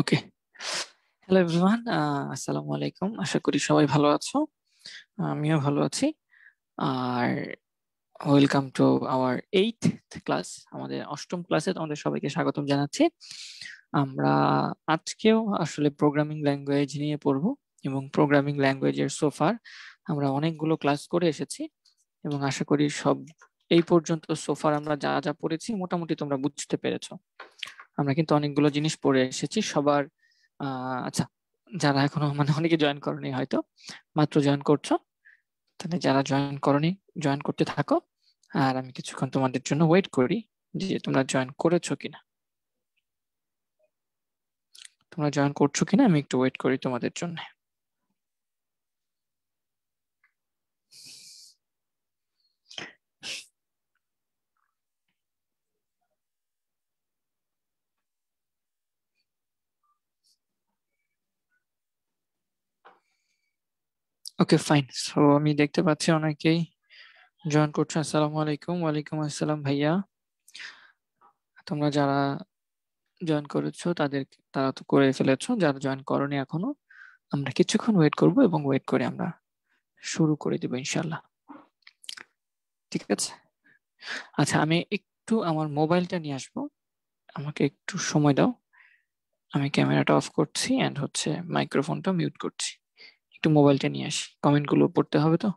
okay hello everyone আসসালামু আলাইকুম আশা করি সবাই ভালো আছো আমিও ভালো আছি আর welcome to our eight class আমাদের অষ্টম ক্লাসে তোমাদের সবাইকে স্বাগতম জানাচ্ছি আমরা আজকেও আসলে প্রোগ্রামিং ল্যাঙ্গুয়েজ নিয়ে পড়ব এবং প্রোগ্রামিং ল্যাঙ্গুয়েজের সোফার আমরা অনেকগুলো ক্লাস করে এসেছি এবং আশা করি সব এই পর্যন্ত সোফার আমরা যা যা পড়েছি মোটামুটি তোমরা বুঝতে পেরেছ আমরা কিন্তু অনেকগুলো জিনিস পড়ে এসেছি সবার আচ্ছা যারা এখনো মানে অনেকে জয়েন করনি হয়তো মাত্র জয়েন করছো তাহলে যারা জয়েন করনি জয়েন করতে থাকো আর আমি কিছুক্ষণ তোমাদের জন্য ওয়েট করি যে তোমরা জয়েন করেছো কিনা তোমরা জয়েন করছো কিনা আমি একটু ওয়েট করি তোমাদের জন্য ওকে ফাইন সো আমি দেখতে পাচ্ছি অনেকেই জয়েন করছো আসসালামু আলাইকুম ওয়ালাইকুম আসসালাম ভাইয়া তোমরা যারা জয়েন করেছো তাদের তারা তো করে ফেলেছো যারা জয়েন করনি এখনো আমরা কিছুক্ষণ ওয়েট করব এবং ওয়েট করে আমরা শুরু করে দেব ইনশাল্লাহ ঠিক আছে আচ্ছা আমি একটু আমার মোবাইলটা নিয়ে আসবো আমাকে একটু সময় দাও আমি ক্যামেরাটা অফ করছি অ্যান্ড হচ্ছে মাইক্রোফোনটা মিউট করছি একটু মোবাইলটা নিয়ে আসি কমেন্টগুলো পড়তে হবে তো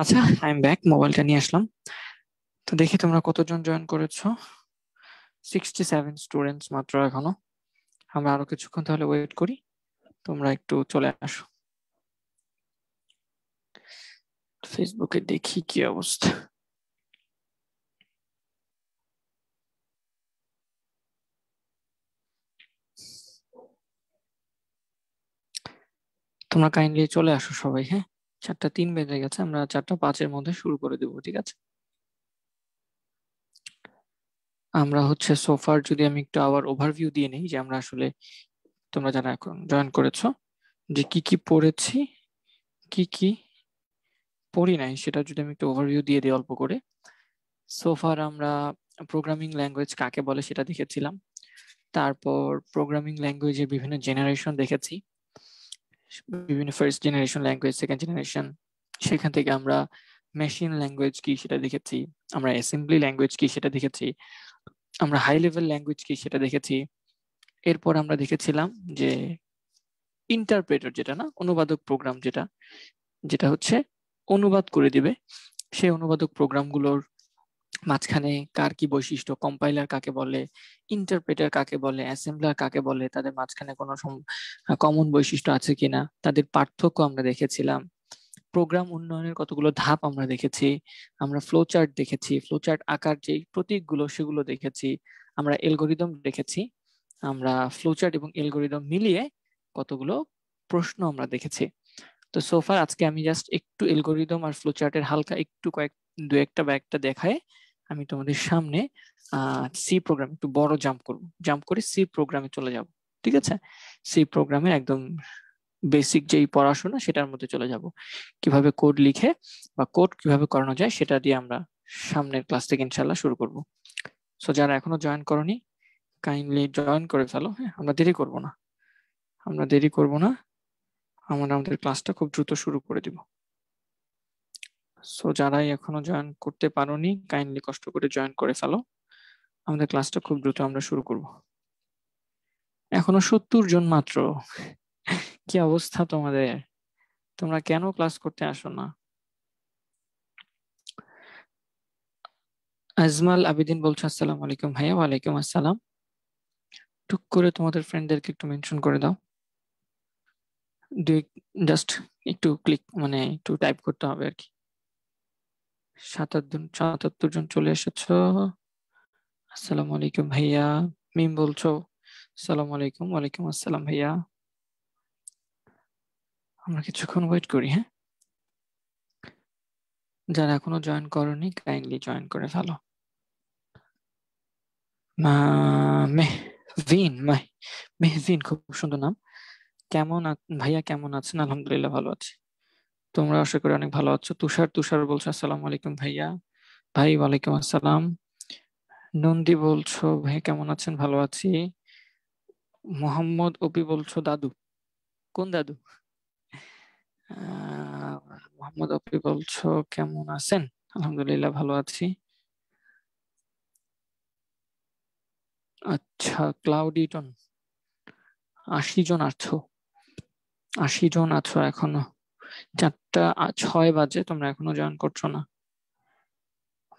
আচ্ছা আই এম ব্যাক মোবাইলটা নিয়ে আসলাম তো দেখি তোমরা কতজন জয়েন করেছো সিক্সটি সেভেন স্টুডেন্টস মাত্র এখনো আমরা আরো কিছুক্ষণ তাহলে ওয়েট করি তোমরা একটু চলে আসো ফেসবুকে দেখি কি অবস্থা তোমরা কাইন্ডলি চলে আসো সবাই হ্যাঁ চারটা তিন বেজে গেছে আমরা চারটা পাঁচের মধ্যে শুরু করে দেব ঠিক আছে আমরা হচ্ছে সোফার যদি আমি একটু আবার ওভারভিউ দিয়ে নিই যে আমরা আসলে তোমরা যারা এখন জয়েন করেছো যে কি কি পড়েছি কি কি পড়ি নাই সেটা যদি আমি একটু ওভারভিউ দিয়ে দিই অল্প করে সোফার আমরা প্রোগ্রামিং ল্যাঙ্গুয়েজ কাকে বলে সেটা দেখেছিলাম তারপর প্রোগ্রামিং ল্যাঙ্গুয়েজের বিভিন্ন জেনারেশন দেখেছি বিভিন্ন first generation language second generation সেখান থেকে আমরা মেশিন ল্যাঙ্গুয়েজ কি সেটা দেখেছি আমরা অ্যাসেম্বলি ল্যাঙ্গুয়েজ কি সেটা দেখেছি আমরা হাই লেভেল ল্যাঙ্গুয়েজ কি সেটা দেখেছি এরপর আমরা দেখেছিলাম যে ইন্টারপ্রেটার যেটা না অনুবাদক প্রোগ্রাম যেটা যেটা হচ্ছে অনুবাদ করে দিবে সেই অনুবাদক প্রোগ্রামগুলোর মাঝখানে কার কি বৈশিষ্ট্য কম্পাইলার কাকে বলে ইন্টারপ্রেটার কাকে বলে অ্যাসেম্বলার কাকে বলে তাদের মাঝখানে কোনো কমন বৈশিষ্ট্য আছে কিনা তাদের পার্থক্য আমরা দেখেছিলাম প্রোগ্রাম উন্নয়নের কতগুলো ধাপ আমরা দেখেছি আমরা ফ্লো চার্ট দেখেছি ফ্লো চার্ট আকার যে প্রতীকগুলো সেগুলো দেখেছি আমরা এলগোরিদম দেখেছি আমরা ফ্লো চার্ট এবং এলগোরিদম মিলিয়ে কতগুলো প্রশ্ন আমরা দেখেছি তো সোফার আজকে আমি জাস্ট একটু এলগোরিদম আর ফ্লো চার্টের হালকা একটু কয়েক দু একটা বা একটা দেখায় আমি তোমাদের সামনে সি প্রোগ্রাম একটু বড় জাম্প করব জাম্প করে সি প্রোগ্রামে চলে যাব ঠিক আছে সি প্রোগ্রামে একদম বেসিক যেই পড়াশোনা সেটার মধ্যে চলে যাব কিভাবে কোড লিখে বা কোড কিভাবে করানো যায় সেটা দিয়ে আমরা সামনের ক্লাস থেকে ইনশাল্লাহ শুরু করব সো যারা এখনো জয়েন করনি কাইন্ডলি জয়েন করে ফেলো হ্যাঁ আমরা দেরি করব না আমরা দেরি করব না আমরা আমাদের ক্লাসটা খুব দ্রুত শুরু করে দিব সো যারাই এখনো জয়েন করতে পারোনি কাইন্ডলি কষ্ট করে জয়েন করে ফেলো আমাদের ক্লাসটা খুব দ্রুত আমরা শুরু করব এখনো সত্তর জন মাত্র কি অবস্থা তোমাদের তোমরা কেন ক্লাস করতে আসো না আজমাল আবিদিন বলছো আসসালাম আলাইকুম ভাইয়া ওয়ালাইকুম আসসালাম টুক করে তোমাদের ফ্রেন্ডদেরকে একটু মেনশন করে দাও দুই জাস্ট একটু ক্লিক মানে একটু টাইপ করতে হবে আর কি সাতাত্তর জন জন চলে এসেছ আসসালামু আলাইকুম ভাইয়া মিম বলছো আসসালাম আলাইকুম ওয়ালাইকুম আসসালাম ভাইয়া আমরা কিছুক্ষণ ওয়েট করি হ্যাঁ যারা এখনো জয়েন করনি কাইন্ডলি জয়েন করে ফেলো মেহভিন খুব সুন্দর নাম কেমন ভাইয়া কেমন আছেন আলহামদুলিল্লাহ ভালো আছি তোমরা আশা করি অনেক ভালো আছো তুষার তুষার বলছো আসসালাম আলাইকুম ভাইয়া ভাই ওয়ালাইকুম আসসালাম নন্দী বলছো ভাই কেমন আছেন ভালো আছি মোহাম্মদ অপি বলছো দাদু কোন দাদু মোহাম্মদ অপি বলছো কেমন আছেন আলহামদুলিল্লাহ ভালো আছি আচ্ছা ক্লাউডিটন আশি জন আছো আশি জন আছো এখনো চারটা ছয় বাজে তোমরা এখনো জয়েন করছো না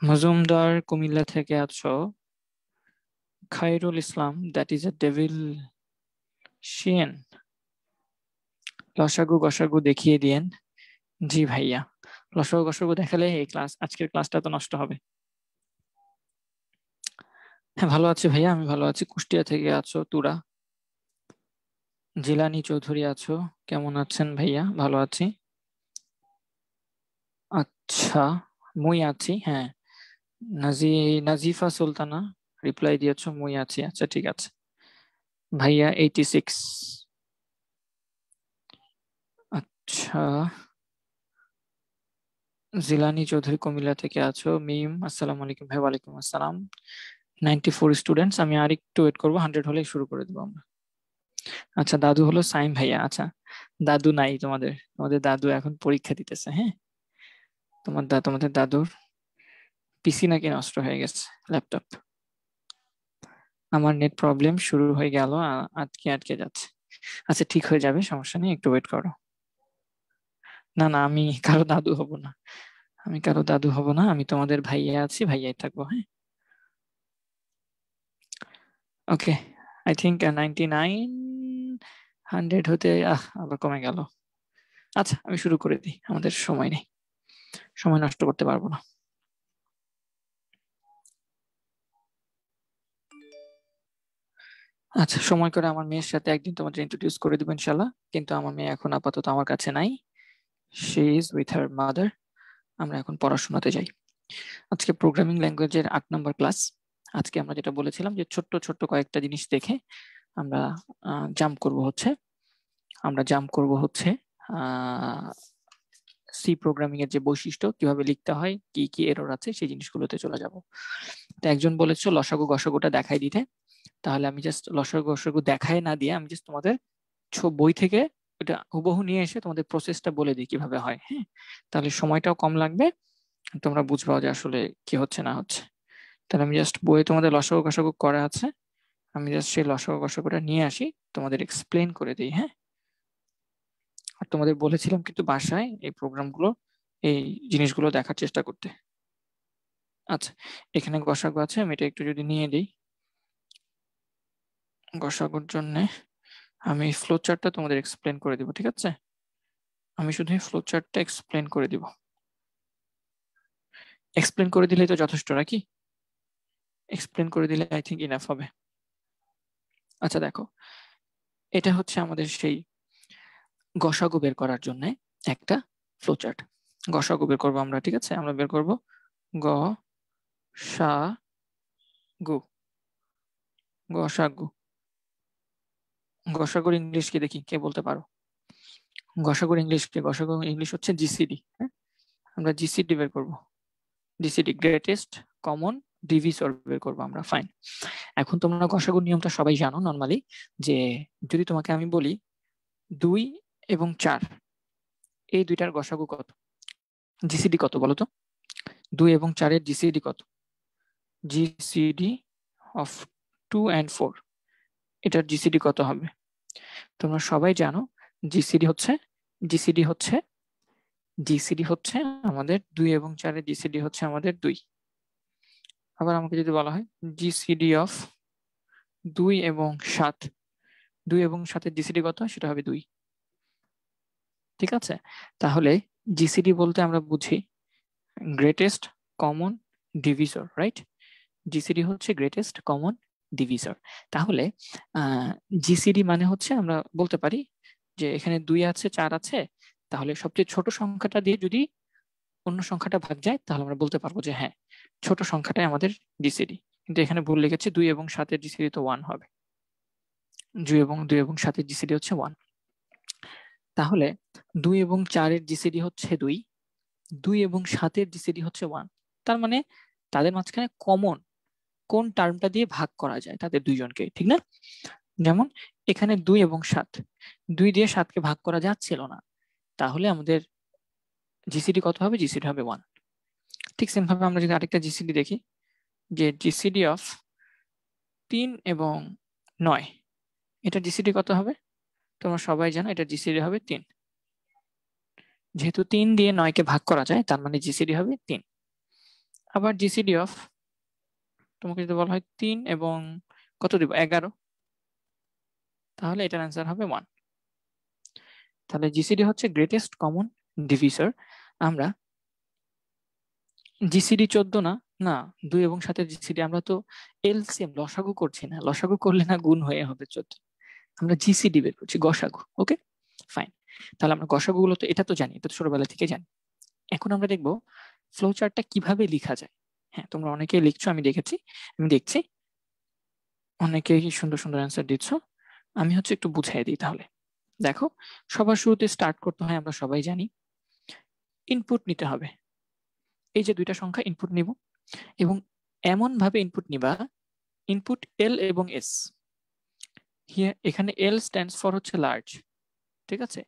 মজুমদার কুমিল্লা থেকে আছো Khairul Islam that is a devil শিয়েন লসাগু গসাগু দেখিয়ে দিয়েন জি ভাইয়া লসাগু গসাগু দেখালে এই ক্লাস আজকের ক্লাসটা তো নষ্ট হবে হ্যাঁ ভালো আছি ভাইয়া আমি ভালো আছি কুষ্টিয়া থেকে আছো তুরা জিলানি চৌধুরী আছো কেমন আছেন ভাইয়া ভালো আছি আচ্ছা মুই আছি হ্যাঁ নাজি নাজিফা সুলতানা রিপ্লাই দিয়েছো মুই আছি আচ্ছা ঠিক আছে ভাইয়া এইটি সিক্স আচ্ছা জিলানি চৌধুরী কুমিল্লা থেকে আছো মিম আসসালামু আলাইকুম ভাই ওয়ালাইকুম আসসালাম নাইনটি ফোর স্টুডেন্টস আমি আর একটু ওয়েট করবো হান্ড্রেড হলে শুরু করে দেবো আমরা আচ্ছা দাদু হলো সাইম ভাইয়া আচ্ছা দাদু নাই তোমাদের তোমাদের দাদু এখন পরীক্ষা দিতেছে হ্যাঁ তোমার দা তোমাদের দাদুর পিসি নাকি নষ্ট হয়ে গেছে ল্যাপটপ আমার নেট প্রবলেম শুরু হয়ে গেল আটকে আটকে যাচ্ছে আচ্ছা ঠিক হয়ে যাবে সমস্যা নেই একটু ওয়েট করো না না আমি কারো দাদু হব না আমি কারো দাদু হব না আমি তোমাদের ভাইয়া আছি ভাইয়াই থাকবো হ্যাঁ okay I think ninety nine hundred হতে আহ আবার কমে গেল আচ্ছা আমি শুরু করে দিই আমাদের সময় নেই সময় নষ্ট করতে পারবো না আচ্ছা সময় করে আমার মেয়ের সাথে একদিন তোমাদের ইন্ট্রোডিউস করে দেবো শালা কিন্তু আমার মেয়ে এখন আপাতত আমার কাছে নাই she is with her mother আমরা এখন পড়াশোনাতে যাই আজকে প্রোগ্রামিং ল্যাঙ্গুয়েজের আট নম্বর ক্লাস আজকে আমরা যেটা বলেছিলাম যে ছোট্ট ছোট্ট কয়েকটা জিনিস দেখে আমরা জাম্প করব হচ্ছে আমরা জাম্প করব হচ্ছে সি প্রোগ্রামিং এর যে বৈশিষ্ট্য কিভাবে লিখতে হয় কি কি এরর আছে সেই জিনিসগুলোতে চলে যাব তো একজন বলেছো লসাগু গসাগুটা দেখাই দিতে তাহলে আমি জাস্ট লসাগু গসাগু দেখাই না দিয়ে আমি জাস্ট তোমাদের বই থেকে এটা হুবহু নিয়ে এসে তোমাদের প্রসেসটা বলে দিই কিভাবে হয় হ্যাঁ তাহলে সময়টাও কম লাগবে তোমরা বুঝবা যে আসলে কি হচ্ছে না হচ্ছে তাহলে আমি জাস্ট বইয়ে তোমাদের লসাগু গসাগু করা আছে আমি জাস্ট সেই লসাগু গসাগুটা নিয়ে আসি তোমাদের এক্সপ্লেন করে দিই হ্যাঁ আর তোমাদের বলেছিলাম কিন্তু বাসায় এই প্রোগ্রামগুলো এই জিনিসগুলো দেখার চেষ্টা করতে আচ্ছা এখানে গসাগু আছে আমি এটা একটু যদি নিয়ে দিই গসাগুর জন্য আমি ফ্লো চার্টটা তোমাদের এক্সপ্লেন করে দিব ঠিক আছে আমি শুধু ফ্লো চার্টটা এক্সপ্লেন করে দিব এক্সপ্লেন করে দিলেই তো যথেষ্ট নাকি এক্সপ্লেন করে দিলে আই থিঙ্ক ইনাফ হবে আচ্ছা দেখো এটা হচ্ছে আমাদের সেই গসাগু বের করার জন্য একটা ফ্লোচার্ট গসাগু বের করবো আমরা ঠিক আছে আমরা বের করবো গ সা গু গসাগু গসাগুর ইংলিশ কে দেখি কে বলতে পারো গসাগুর ইংলিশ কে গসাগুর ইংলিশ হচ্ছে জিসিডি হ্যাঁ আমরা জিসিডি বের করবো জিসিডি গ্রেটেস্ট কমন ডিভিসর বের করবো আমরা ফাইন এখন তোমরা গসাগুর নিয়মটা সবাই জানো নর্মালি যে যদি তোমাকে আমি বলি দুই এবং চার এই দুইটার গসাগু কত জিসিডি কত বলো তো দুই এবং চারের জিসিডি কত GCD of two and four এটার জিসিডি কত হবে তোমরা সবাই জানো জিসিডি হচ্ছে জিসিডি হচ্ছে জিসিডি হচ্ছে আমাদের দুই এবং চারের জিসিডি হচ্ছে আমাদের দুই আবার আমাকে যদি বলা হয় জিসিডি অফ দুই এবং সাত দুই এবং সাতের জিসিডি কত সেটা হবে দুই ঠিক আছে তাহলে জিসিডি বলতে আমরা বুঝি greatest common divisor right GCD হচ্ছে গ্রেটেস্ট কমন ডিভিজর তাহলে জিসিডি মানে হচ্ছে আমরা বলতে পারি যে এখানে দুই আছে চার আছে তাহলে সবচেয়ে ছোট সংখ্যাটা দিয়ে যদি অন্য সংখ্যাটা ভাগ যায় তাহলে আমরা বলতে পারবো যে হ্যাঁ ছোট সংখ্যাটাই আমাদের জিসিডি কিন্তু এখানে ভুল লেগেছে দুই এবং সাতের জিসিডি তো ওয়ান হবে দুই এবং দুই এবং সাতের জিসিডি হচ্ছে ওয়ান তাহলে দুই এবং চারের জিসিডি হচ্ছে দুই দুই এবং সাতের জিসিডি হচ্ছে ওয়ান তার মানে তাদের মাঝখানে কমন কোন টার্মটা দিয়ে ভাগ করা যায় তাদের দুইজনকে ঠিক না যেমন এখানে দুই এবং সাত দুই দিয়ে সাতকে ভাগ করা যাচ্ছিল না তাহলে আমাদের জিসিডি কত হবে জিসিডি হবে ওয়ান ঠিক সেমভাবে আমরা যদি আরেকটা জিসিডি দেখি যে জিসিডি অফ তিন এবং নয় এটা জিসিডি কত হবে তোমরা সবাই জানো এটা জিসিডি হবে তিন যেহেতু তিন দিয়ে নয়কে ভাগ করা যায় তার মানে জিসিডি হবে তিন আবার জিসিডি অফ তোমাকে যদি বলা হয় তিন এবং কত দিব এগারো তাহলে এটার অ্যান্সার হবে ওয়ান তাহলে জিসিডি হচ্ছে গ্রেটেস্ট কমন ডিভিসর আমরা জিসিডি চোদ্দ না না দুই এবং সাথে জিসিডি আমরা তো এলসিএম লসাগু করছি না লসাগু করলে না গুণ হয়ে হবে চোদ্দ আমরা জিসিডি বের করছি গসাগু ওকে ফাইন তাহলে আমরা গসাগু গুলো তো এটা তো জানি এটা তো ছোটবেলা থেকে জানি এখন আমরা দেখবো ফ্লো চার্টটা কিভাবে লিখা যায় হ্যাঁ তোমরা অনেকে লিখছো আমি দেখেছি আমি দেখছি অনেকে সুন্দর সুন্দর অ্যান্সার দিচ্ছ আমি হচ্ছে একটু বুঝাই দিই তাহলে দেখো সবার শুরুতে স্টার্ট করতে হয় আমরা সবাই জানি ইনপুট নিতে হবে এই যে দুইটা সংখ্যা ইনপুট নিব এবং এমন ভাবে ইনপুট নিবা ইনপুট এল এবং এস এখানে এল স্ট্যান্ডস ফর হচ্ছে লার্জ ঠিক আছে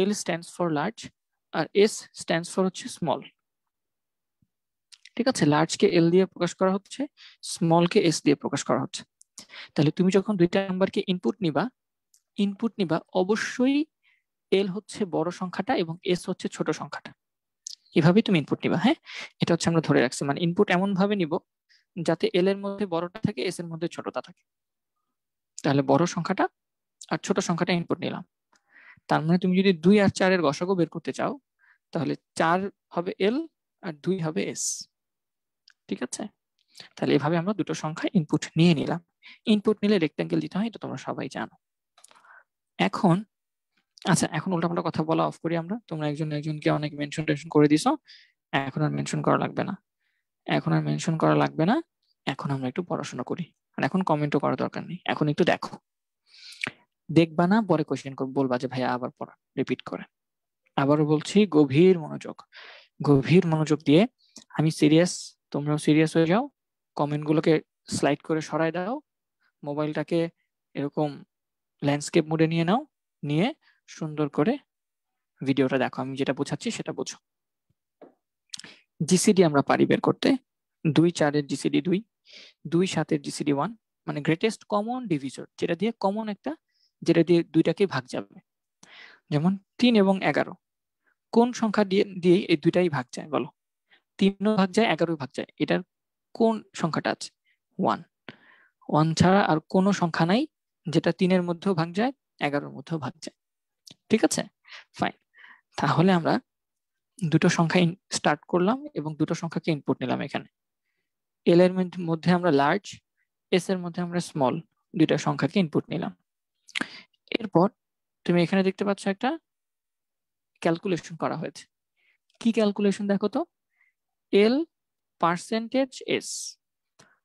এল স্ট্যান্ডস ফর লার্জ আর এস স্ট্যান্ডস ফর হচ্ছে স্মল ঠিক আছে লার্জকে এল দিয়ে প্রকাশ করা হচ্ছে স্মলকে এস দিয়ে প্রকাশ করা হচ্ছে তাহলে তুমি যখন দুইটা নাম্বারকে ইনপুট নিবা ইনপুট নিবা অবশ্যই এল হচ্ছে বড় সংখ্যাটা এবং এস হচ্ছে ছোট সংখ্যাটা এভাবে তুমি ইনপুট নিবা হ্যাঁ এটা হচ্ছে আমরা ধরে রাখছি মানে ইনপুট এমন ভাবে নিব যাতে এল এর মধ্যে বড়টা থাকে এস এর মধ্যে ছোটটা থাকে তাহলে বড় সংখ্যাটা আর ছোট সংখ্যাটা ইনপুট নিলাম তার মানে তুমি যদি দুই আর চারের গসাগো বের করতে চাও তাহলে চার হবে এল আর দুই হবে এস ঠিক আছে তাহলে এভাবে আমরা দুটো সংখ্যা ইনপুট নিয়ে নিলাম ইনপুট নিলে রেক্টাঙ্গেল দিতে হয় এটা তোমরা সবাই জানো এখন আচ্ছা এখন উল্টাপাল্টা কথা বলা অফ করি আমরা তোমরা একজন একজনকে অনেক মেনশন টেনশন করে দিছ এখন আর মেনশন করা লাগবে না এখন আর মেনশন করা লাগবে না এখন আমরা একটু পড়াশোনা করি আর মানে এখন কমেন্টও করার দরকার নেই এখন একটু দেখো দেখবা না পরে কোয়েশ্চেন বলবা যে ভাইয়া আবার পড়া রিপিট করে আবারও বলছি গভীর মনোযোগ গভীর মনোযোগ দিয়ে আমি সিরিয়াস তোমরাও সিরিয়াস হয়ে যাও কমেন্টগুলোকে স্লাইড করে সরাই দাও মোবাইলটাকে এরকম ল্যান্ডস্কেপ মোডে নিয়ে নাও নিয়ে সুন্দর করে ভিডিওটা দেখো আমি যেটা বোঝাচ্ছি সেটা বোঝো জিসিডি আমরা পারি বের করতে দুই চারের জিসিডি দুই দুই সাতের জিসিডি ওয়ান মানে গ্রেটেস্ট কমন ডিভিজর যেটা দিয়ে কমন একটা যেটা দিয়ে দুইটাকে ভাগ যাবে যেমন তিন এবং এগারো কোন সংখ্যা দিয়ে দিয়ে এই দুইটাই ভাগ যায় বলো তিনও ভাগ যায় এগারো ভাগ যায় এটার কোন সংখ্যাটা আছে ওয়ান ওয়ান ছাড়া আর কোনো সংখ্যা নাই যেটা তিনের মধ্যেও ভাগ যায় এগারোর মধ্যেও ভাগ যায় ঠিক আছে ফাইন তাহলে আমরা দুটো সংখ্যা স্টার্ট করলাম এবং দুটো সংখ্যাকে ইনপুট নিলাম এখানে এল এর মধ্যে আমরা লার্জ এস এর মধ্যে আমরা স্মল দুইটা সংখ্যাকে ইনপুট নিলাম এরপর তুমি এখানে দেখতে পাচ্ছ একটা ক্যালকুলেশন করা হয়েছে কি ক্যালকুলেশন দেখো তো এল পার্সেন্টেজ এস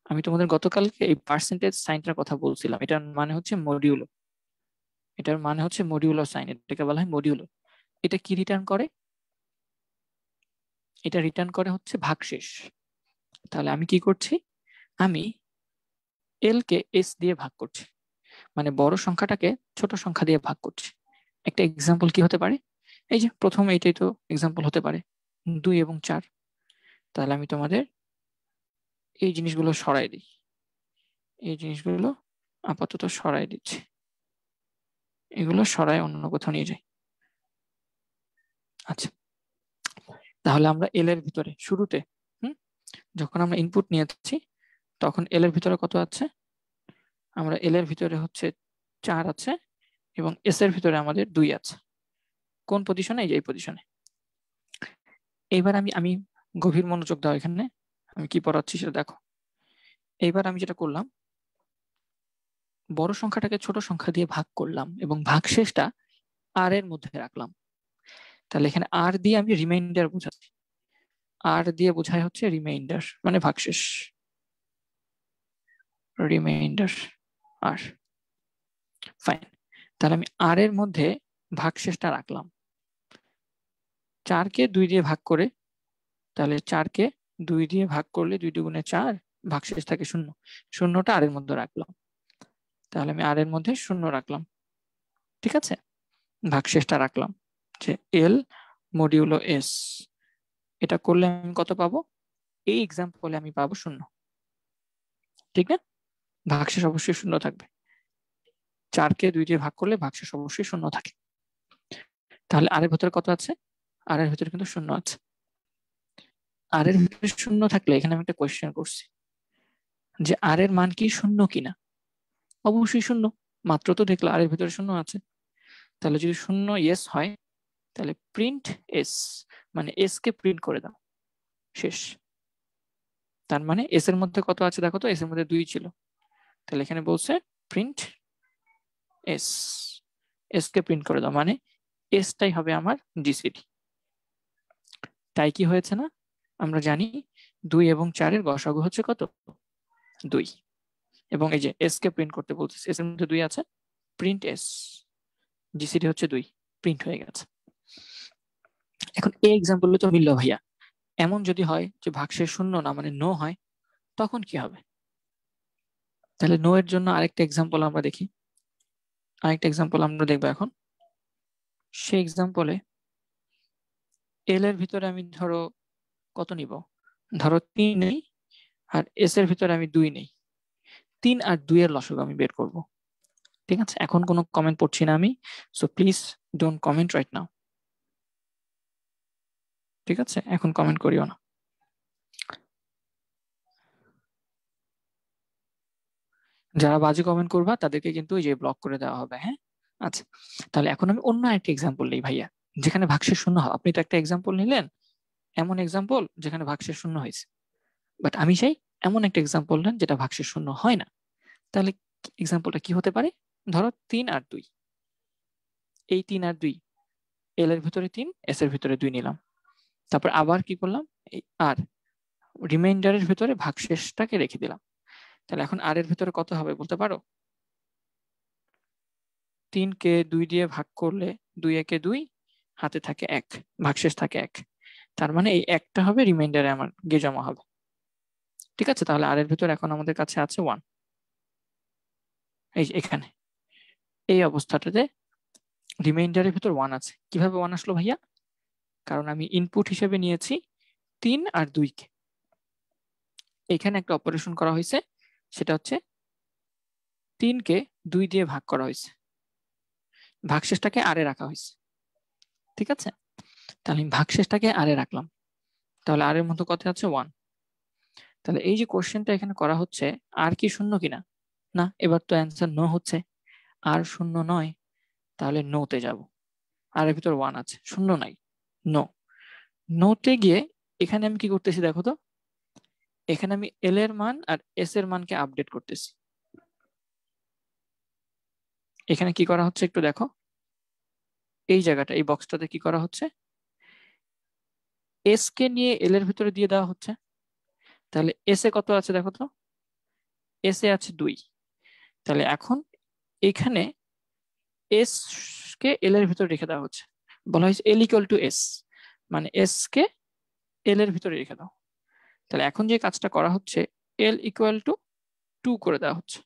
আমি তোমাদের গতকালকে এই পার্সেন্টেজ সাইনটার কথা বলছিলাম এটার মানে হচ্ছে মডিউলো এটার মানে হচ্ছে মডিউলো সাইন এটাকে বলা হয় মডিউলো এটা কি রিটার্ন করে এটা রিটার্ন করে হচ্ছে ভাগশেষ তাহলে আমি কি করছি আমি এল কে এস দিয়ে ভাগ করছি মানে বড় সংখ্যাটাকে ছোট সংখ্যা দিয়ে ভাগ করছি একটা এক্সাম্পল কি হতে পারে এই যে প্রথম এইটাই তো এক্সাম্পল হতে পারে দুই এবং চার তাহলে আমি তোমাদের এই জিনিসগুলো সরাই দিই এই জিনিসগুলো আপাতত সরাই দিচ্ছি এগুলো সরাই অন্য কোথাও নিয়ে যাই আচ্ছা তাহলে আমরা এল এর ভিতরে শুরুতে যখন আমরা ইনপুট নিয়েছি তখন এল এর ভিতরে কত আছে আমরা এল এর ভিতরে হচ্ছে চার আছে এবং এস এর ভিতরে আমাদের দুই আছে কোন পজিশনে এই যে পজিশনে এবার আমি আমি গভীর মনোযোগ দাও এখানে আমি কি পড়াচ্ছি সেটা দেখো এইবার আমি যেটা করলাম বড় সংখ্যাটাকে ছোট সংখ্যা দিয়ে ভাগ করলাম এবং ভাগ শেষটা আর এর মধ্যে রাখলাম তাহলে এখানে আর দিয়ে আমি রিমাইন্ডার বোঝাচ্ছি আর দিয়ে বোঝায় হচ্ছে রিমাইন্ডার মানে ভাগশেষ রিমাইন্ডার আর ফাইন তাহলে আমি আর এর মধ্যে ভাগশেষটা রাখলাম চারকে দুই দিয়ে ভাগ করে তাহলে চারকে দুই দিয়ে ভাগ করলে দুই দুগুণে চার ভাগশেষ থাকে শূন্য শূন্যটা আর এর মধ্যে রাখলাম তাহলে আমি আর এর মধ্যে শূন্য রাখলাম ঠিক আছে ভাগশেষটা রাখলাম যে এল মডিউলো এস এটা করলে আমি কত পাবো এই এক্সাম্পলে আমি পাবো শূন্য ঠিক না ভাগশেষ অবশ্যই শূন্য থাকবে চারকে দুই দিয়ে ভাগ করলে ভাগশেষ অবশ্যই শূন্য থাকে তাহলে আর এর ভেতরে কত আছে আর এর ভেতরে কিন্তু শূন্য আছে আর এর ভেতরে শূন্য থাকলে এখানে আমি একটা কোয়েশ্চেন করছি যে আর এর মান কি শূন্য কিনা অবশ্যই শূন্য মাত্র তো দেখলো আরের ভেতরে শূন্য আছে তাহলে যদি শূন্য ইয়েস হয় তাহলে প্রিন্ট এস মানে এস কে প্রিন্ট করে দাও শেষ তার মানে এস এর মধ্যে কত আছে দেখো তো এস এর মধ্যে দুই ছিল তাহলে এখানে বলছে প্রিন্ট এস এস কে প্রিন্ট করে দাও মানে এসটাই হবে আমার জিসিডি তাই কি হয়েছে না আমরা জানি দুই এবং চারের গসাগু হচ্ছে কত দুই এবং এই যে এস কে প্রিন্ট করতে বলতেছে এস এর মধ্যে দুই আছে প্রিন্ট এস ডিসিডি হচ্ছে দুই প্রিন্ট হয়ে গেছে এখন এই এক্সাম্পল তো মিলল ভাইয়া এমন যদি হয় যে ভাগশেষ শূন্য না মানে নো হয় তখন কি হবে তাহলে নো এর জন্য আরেকটা এক্সাম্পল আমরা দেখি আরেকটা এক্সাম্পল আমরা দেখবো এখন সেই এক্সাম্পলে এল এর ভিতরে আমি ধরো কত নিব ধরো তিন নেই আর এস এর ভিতরে আমি দুই নেই তিন আর দুই এর লসক আমি বের করব ঠিক আছে এখন কোনো কমেন্ট পড়ছি না আমি so please don't comment right now ঠিক আছে এখন কমেন্ট করিও না যারা বাজে কমেন্ট করবা তাদেরকে কিন্তু এই যে ব্লক করে দেওয়া হবে হ্যাঁ আচ্ছা তাহলে এখন আমি অন্য একটা এক্সাম্পল নিই ভাইয়া যেখানে ভাগশেষ শূন্য হয় আপনি তো একটা এক্সাম্পল নিলেন এমন এক্সাম্পল যেখানে ভাগশেষ শূন্য হয়েছে বাট আমি চাই এমন একটা এক্সাম্পল নেন যেটা ভাগশেষ শূন্য হয় না তাহলে এক্সাম্পলটা কি হতে পারে ধরো তিন আর দুই এই তিন আর দুই এল এর ভিতরে তিন এস এর ভিতরে দুই নিলাম তারপর আবার কি করলাম আর রিমাইন্ডারের ভিতরে ভাগশেষটাকে রেখে দিলাম তাহলে এখন আর এর ভিতরে কত হবে বলতে পারো তিনকে দুই দিয়ে ভাগ করলে দুই একে দুই হাতে থাকে এক ভাগশেষ থাকে এক তার মানে এই একটা হবে রিমাইন্ডারে আমার গে জমা হবে ঠিক আছে তাহলে আর এর ভিতর এখন আমাদের কাছে আছে ওয়ান এই এখানে এই অবস্থাটাতে রিমাইন্ডারের ভিতর ওয়ান আছে কিভাবে ওয়ান আসলো ভাইয়া কারণ আমি ইনপুট হিসেবে নিয়েছি তিন আর দুইকে এখানে একটা অপারেশন করা হয়েছে সেটা হচ্ছে তিনকে দুই দিয়ে ভাগ করা হয়েছে ভাগশেষটাকে আরে রাখা হয়েছে ঠিক আছে তাহলে আমি ভাগশেষটাকে আরে রাখলাম তাহলে আর এর মধ্যে কত আছে ওয়ান তাহলে এই যে কোশ্চেনটা এখানে করা হচ্ছে আর কি শূন্য কিনা না এবার তো অ্যান্সার নো হচ্ছে আর শূন্য নয় তাহলে নোতে যাব আর এর ভিতর ওয়ান আছে শূন্য নাই নো নোতে গিয়ে এখানে আমি কি করতেছি দেখো তো এখানে আমি এল এর মান আর এস এর মানকে আপডেট করতেছি এখানে কি করা হচ্ছে একটু দেখো এই জায়গাটা এই বক্সটাতে কি করা হচ্ছে এস কে নিয়ে এল এর ভিতরে দিয়ে দেওয়া হচ্ছে তাহলে এস এ কত আছে দেখো তো এস এ আছে দুই তাহলে এখন এখানে এস কে এল এর ভিতরে রেখে দেওয়া হচ্ছে বলা হয়েছে এল ইকুয়াল টু এস মানে এস কে এল এর ভিতরে রেখে দাও তাহলে এখন যে কাজটা করা হচ্ছে এল ইকুয়াল টু টু করে দেওয়া হচ্ছে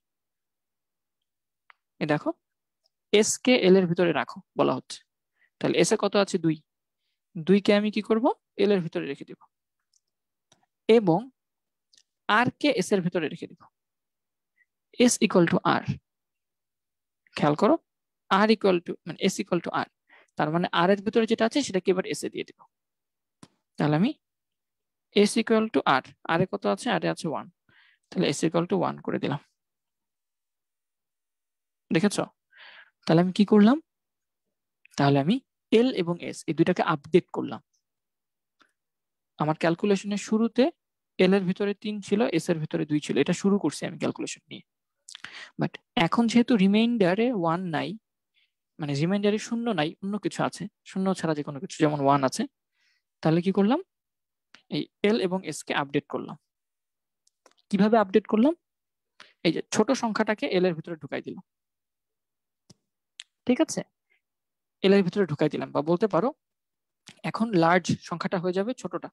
এ দেখো এস কে এল এর ভিতরে রাখো বলা হচ্ছে তাহলে এস এ কত আছে দুই দুইকে আমি কি করব এল এর ভিতরে রেখে দিব এবং আর কে এস এর ভিতরে রেখে দিব এস ইকুয়াল টু আর খেয়াল করো আর ইকুয়াল টু মানে এস ইকুয়াল টু আর তার মানে আর এর ভিতরে যেটা আছে সেটাকে এবার এস এ দিয়ে দিব তাহলে আমি S equal to R R এ কত আছে আর এ আছে ওয়ান তাহলে এস ইকুয়াল টু ওয়ান করে দিলাম দেখেছ তাহলে আমি কি করলাম তাহলে আমি এল এবং এস এই দুইটাকে আপডেট করলাম আমার ক্যালকুলেশনের শুরুতে এল এর ভিতরে তিন ছিল এস এর ভিতরে দুই ছিল এটা শুরু করছি আমি ক্যালকুলেশন নিয়ে বাট এখন যেহেতু রিমাইন্ডারে ওয়ান নাই মানে রিমাইন্ডারে শূন্য নাই অন্য কিছু আছে শূন্য ছাড়া যে কোনো কিছু যেমন ওয়ান আছে তাহলে কি করলাম এই এল এবং এস কে আপডেট করলাম কিভাবে আপডেট করলাম এই যে ছোট সংখ্যাটাকে এল এর ভিতরে ঢুকাই দিলাম ঠিক আছে এল এর ভিতরে ঢুকাই দিলাম বা বলতে পারো এখন লার্জ সংখ্যাটা হয়ে যাবে ছোটটা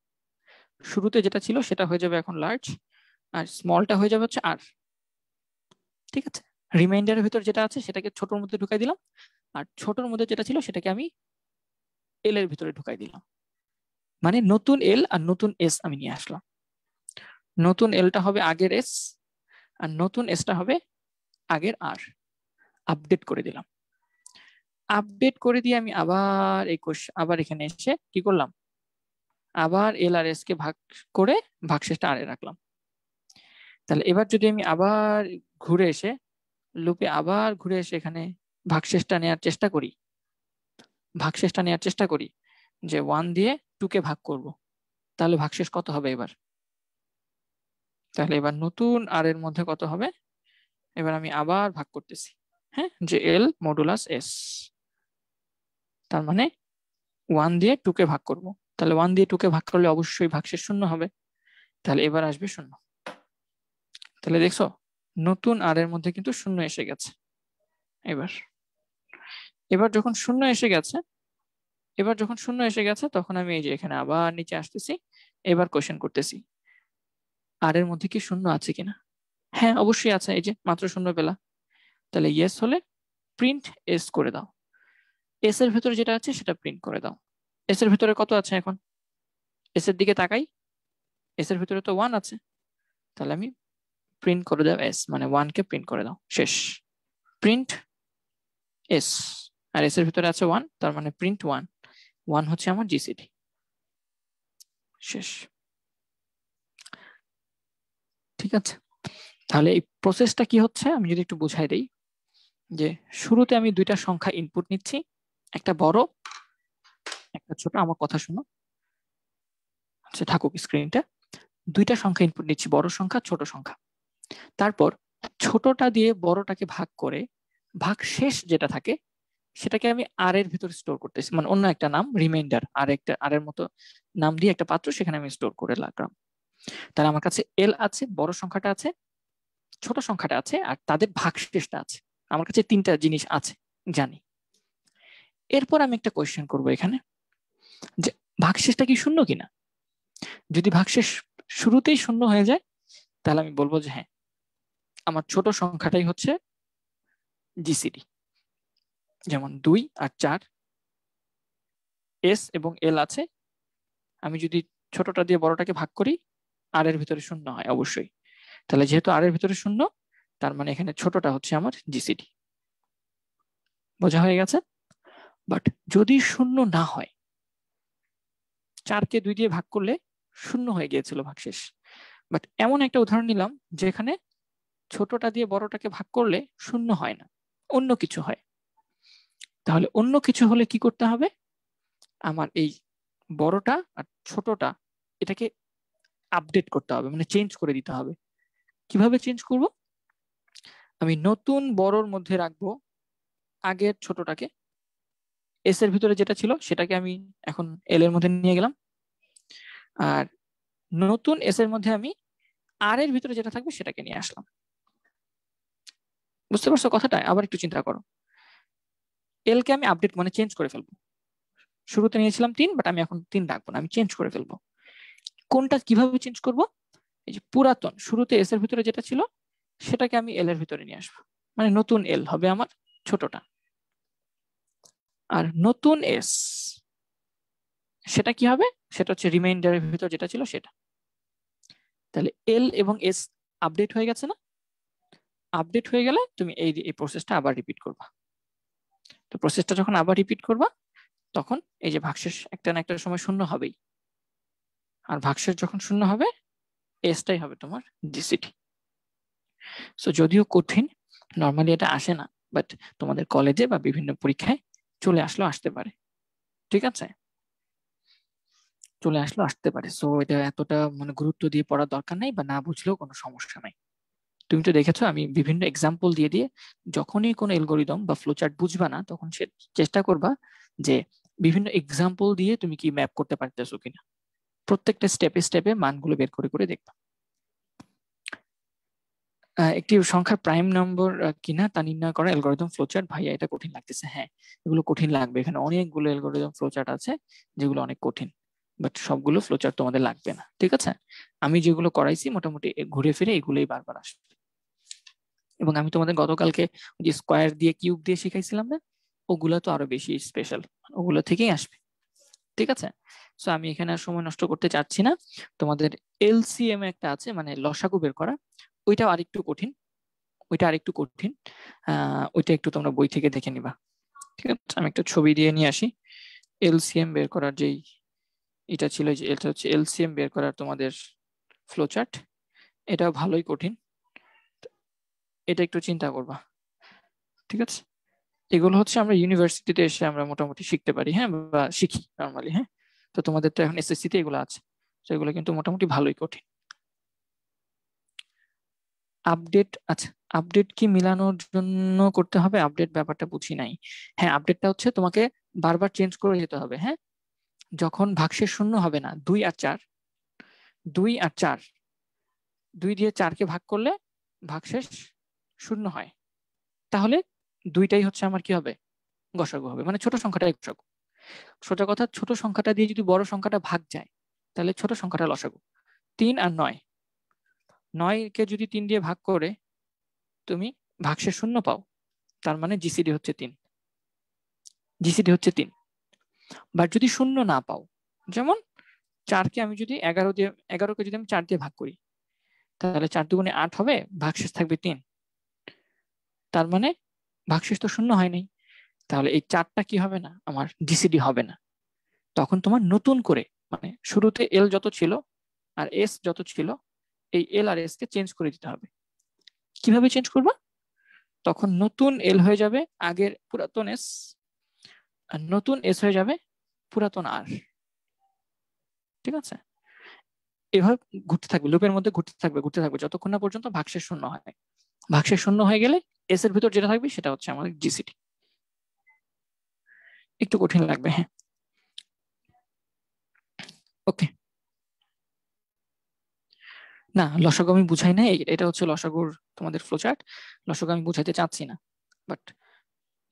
শুরুতে যেটা ছিল সেটা হয়ে যাবে এখন লার্জ আর স্মলটা হয়ে যাবে হচ্ছে আর ঠিক আছে রিমাইন্ডারের ভিতর যেটা আছে সেটাকে ছোটর মধ্যে ঢুকাই দিলাম আর ছোটর মধ্যে যেটা ছিল সেটাকে আমি এল এর ভিতরে ঢুকাই দিলাম মানে নতুন এল আর নতুন এস আমি নিয়ে আসলাম নতুন এলটা হবে আগের এস আর নতুন এসটা হবে আগের আর আপডেট করে দিলাম আপডেট করে দিয়ে আমি আবার একুশ আবার এখানে এসে কি করলাম আবার এল আর এস কে ভাগ করে ভাগশেষটা আরে রাখলাম তাহলে এবার যদি আমি আবার ঘুরে এসে লুপে আবার ঘুরে এসে এখানে ভাগশেষটা নেওয়ার চেষ্টা করি ভাগশেষটা নেওয়ার চেষ্টা করি যে ওয়ান দিয়ে টুকে ভাগ করব তাহলে ভাগশেষ কত হবে এবার তাহলে এবার নতুন আর এর মধ্যে কত হবে এবার আমি আবার ভাগ করতেছি হ্যাঁ যে এল মডুলাস এস তার মানে ওয়ান দিয়ে টুকে ভাগ করব তাহলে ওয়ান দিয়ে টুকে ভাগ করলে অবশ্যই ভাগশেষ শূন্য হবে তাহলে এবার আসবে শূন্য তাহলে দেখছো নতুন আর এর মধ্যে কিন্তু শূন্য এসে গেছে এবার এবার যখন শূন্য এসে গেছে এবার যখন শূন্য এসে গেছে তখন আমি এই যে এখানে আবার নিচে আসতেছি এবার কোয়েশ্চেন করতেছি আর এর মধ্যে কি শূন্য আছে কিনা হ্যাঁ অবশ্যই আছে এই যে মাত্র শূন্য পেলা তাহলে ইয়েস হলে প্রিন্ট এস করে দাও এস এর ভেতরে যেটা আছে সেটা প্রিন্ট করে দাও এস এর ভেতরে কত আছে এখন এস এর দিকে তাকাই এস এর ভেতরে তো ওয়ান আছে তাহলে আমি প্রিন্ট করে দাও এস মানে ওয়ানকে প্রিন্ট করে দাও শেষ প্রিন্ট এস আর এস এর ভিতরে আছে ওয়ান তার মানে প্রিন্ট ওয়ান ওয়ান হচ্ছে আমার জিসিডি শেষ ঠিক আছে তাহলে এই প্রসেসটা কি হচ্ছে আমি যদি একটু বুঝাই দিই যে শুরুতে আমি দুইটা সংখ্যা ইনপুট নিচ্ছি একটা বড় একটা ছোট আমার কথা শোনো আচ্ছা থাকুক স্ক্রিনটা দুইটা সংখ্যা ইনপুট নিচ্ছি বড় সংখ্যা ছোট সংখ্যা তারপর ছোটটা দিয়ে বড়টাকে ভাগ করে ভাগ শেষ যেটা থাকে সেটাকে আমি আর এর ভিতরে স্টোর করতেছি মানে অন্য একটা নাম রিমাইন্ডার আর একটা আর এর মতো নাম দিয়ে একটা পাত্র সেখানে আমি স্টোর করে রাখলাম তাহলে আমার কাছে এল আছে বড় সংখ্যাটা আছে ছোট সংখ্যাটা আছে আর তাদের ভাগশেষটা আছে আমার কাছে তিনটা জিনিস আছে জানি এরপর আমি একটা কোয়েশ্চেন করব এখানে যে ভাগশেষটা কি শূন্য কিনা যদি ভাগশেষ শুরুতেই শূন্য হয়ে যায় তাহলে আমি বলবো যে হ্যাঁ আমার ছোট সংখ্যাটাই হচ্ছে জিসিডি যেমন দুই আর চার এস এবং এল আছে আমি যদি ছোটটা দিয়ে বড়টাকে ভাগ করি আর এর ভিতরে শূন্য হয় অবশ্যই তাহলে যেহেতু আর এর ভিতরে শূন্য তার মানে এখানে ছোটটা হচ্ছে আমার জিসিডি বোঝা হয়ে গেছে বাট যদি শূন্য না হয় চারকে দুই দিয়ে ভাগ করলে শূন্য হয়ে গিয়েছিল ভাগশেষ বাট এমন একটা উদাহরণ নিলাম যেখানে ছোটটা দিয়ে বড়টাকে ভাগ করলে শূন্য হয় না অন্য কিছু হয় তাহলে অন্য কিছু হলে কি করতে হবে আমার এই বড়টা আর ছোটটা এটাকে আপডেট করতে হবে মানে চেঞ্জ করে দিতে হবে কিভাবে চেঞ্জ করব আমি নতুন বড়র মধ্যে রাখবো আগের ছোটটাকে এস এর ভিতরে যেটা ছিল সেটাকে আমি এখন এল এর মধ্যে নিয়ে গেলাম আর নতুন এস এর মধ্যে আমি আর এর ভিতরে যেটা থাকবে সেটাকে নিয়ে আসলাম বুঝতে পারছো কথাটা আবার একটু চিন্তা করো এল কে আমি আপডেট মানে চেঞ্জ করে ফেলবো শুরুতে নিয়েছিলাম তিন বাট আমি এখন তিন রাখবো না আমি চেঞ্জ করে ফেলবো কোনটা কিভাবে চেঞ্জ করব এই যে পুরাতন শুরুতে এস এর ভিতরে যেটা ছিল সেটাকে আমি এল এর ভিতরে নিয়ে আসবো মানে নতুন এল হবে আমার ছোটটা আর নতুন এস সেটা কি হবে সেটা হচ্ছে রিমাইন্ডারের ভিতর যেটা ছিল সেটা তাহলে এল এবং এস আপডেট হয়ে গেছে না আপডেট হয়ে গেলে তুমি এই এই প্রসেসটা আবার রিপিট করবা তো প্রসেসটা যখন আবার রিপিট করবা তখন এই যে ভাগশেষ একটা না একটা সময় শূন্য হবেই আর ভাগশেষ যখন শূন্য হবে এসটাই হবে তোমার ডিসিটি সো যদিও কঠিন নর্মালি এটা আসে না বাট তোমাদের কলেজে বা বিভিন্ন পরীক্ষায় চলে আসলো আসতে পারে ঠিক আছে চলে আসলো আসতে পারে সো এটা এতটা মানে গুরুত্ব দিয়ে পড়ার দরকার নাই বা না বুঝলেও কোনো সমস্যা নাই তুমি তো দেখেছো আমি বিভিন্ন এক্সাম্পল দিয়ে দিয়ে যখনই কোনো অ্যালগোরিদম বা ফ্লোচার্ট বুঝবা না তখন সে চেষ্টা করবা যে বিভিন্ন এক্সাম্পল দিয়ে তুমি কি ম্যাপ করতে পারতেছো কিনা প্রত্যেকটা স্টেপে স্টেপে মানগুলো বের করে করে দেখবা একটি সংখ্যার প্রাইম নম্বর কিনা তা নির্ণয় করা অ্যালগোরিদম ফ্লোচার্ট ভাইয়া এটা কঠিন লাগতেছে হ্যাঁ এগুলো কঠিন লাগবে এখানে অনেকগুলো অ্যালগোরিদম ফ্লোচার্ট আছে যেগুলো অনেক কঠিন বাট সবগুলো ফ্লোচার্ট তোমাদের লাগবে না ঠিক আছে আমি যেগুলো করাইছি মোটামুটি ঘুরে ফিরে এগুলোই বারবার আসবে এবং আমি তোমাদের গতকালকে যে স্কোয়ার দিয়ে কিউব দিয়ে শিখাইছিলাম না ওগুলো তো আরো বেশি স্পেশাল মানে ওগুলো থেকেই আসবে ঠিক আছে সো আমি এখানে আর সময় নষ্ট করতে চাচ্ছি না তোমাদের এলসিএম একটা আছে মানে লসাগু বের করা ওইটা আরেকটু কঠিন ওইটা আরেকটু কঠিন ওইটা একটু তোমরা বই থেকে দেখে নিবা ঠিক আছে আমি একটা ছবি দিয়ে নিয়ে আসি এলসিএম বের করার যেই এটা ছিল যে এটা হচ্ছে এলসিএম বের করার তোমাদের ফ্লোচার্ট এটাও ভালোই কঠিন এটা একটু চিন্তা করবা ঠিক আছে এগুলো হচ্ছে আমরা ইউনিভার্সিটিতে এসে আমরা মোটামুটি শিখতে পারি হ্যাঁ বা শিখি নর্মালি হ্যাঁ তো তোমাদের তো এখন এসএসসিতে এগুলো আছে তো এগুলো কিন্তু মোটামুটি ভালোই কঠিন আপডেট আচ্ছা আপডেট কি মিলানোর জন্য করতে হবে আপডেট ব্যাপারটা বুঝি নাই হ্যাঁ আপডেটটা হচ্ছে তোমাকে বারবার চেঞ্জ করে যেতে হবে হ্যাঁ যখন ভাগশেষ শূন্য হবে না দুই আর চার দুই আর চার দুই দিয়ে চারকে ভাগ করলে ভাগশেষ শূন্য হয় তাহলে দুইটাই হচ্ছে আমার কি হবে গসাগু হবে মানে ছোট সংখ্যাটাই গসাগু সোজা কথা ছোট সংখ্যাটা দিয়ে যদি বড় সংখ্যাটা ভাগ যায় তাহলে ছোট সংখ্যাটা লসাগু তিন আর নয় নয়কে যদি তিন দিয়ে ভাগ করে তুমি ভাগসে শূন্য পাও তার মানে জিসিডি হচ্ছে তিন জিসিডি হচ্ছে তিন বা যদি শূন্য না পাও যেমন চারকে আমি যদি এগারো দিয়ে এগারোকে যদি আমি চার দিয়ে ভাগ করি তাহলে চার দুগুণে আট হবে ভাগশেষ থাকবে তিন তার মানে ভাগশেষ তো শূন্য হয়নি তাহলে এই চারটা কি হবে না আমার জিসিডি হবে না তখন তোমার নতুন করে মানে শুরুতে এল যত ছিল আর এস যত ছিল এই এল আর এস কে চেঞ্জ করে দিতে হবে কিভাবে চেঞ্জ করবা তখন নতুন এল হয়ে যাবে আগের পুরাতন এস আর নতুন এস হয়ে যাবে পুরাতন আর ঠিক আছে এভাবে ঘুরতে থাকবে লুপের মধ্যে ঘুরতে থাকবে ঘুরতে থাকবে যতক্ষণ না পর্যন্ত ভাগশেষ শূন্য হয় ভাগশেষ শূন্য হয়ে গেলে এস এর ভিতর যেটা থাকবে সেটা হচ্ছে আমাদের জিসিটি একটু কঠিন লাগবে হ্যাঁ ওকে না লসাগু আমি বুঝাই না এটা হচ্ছে লসগুর তোমাদের ফ্লোচার্ট লসাগু আমি বুঝাইতে চাচ্ছি না বাট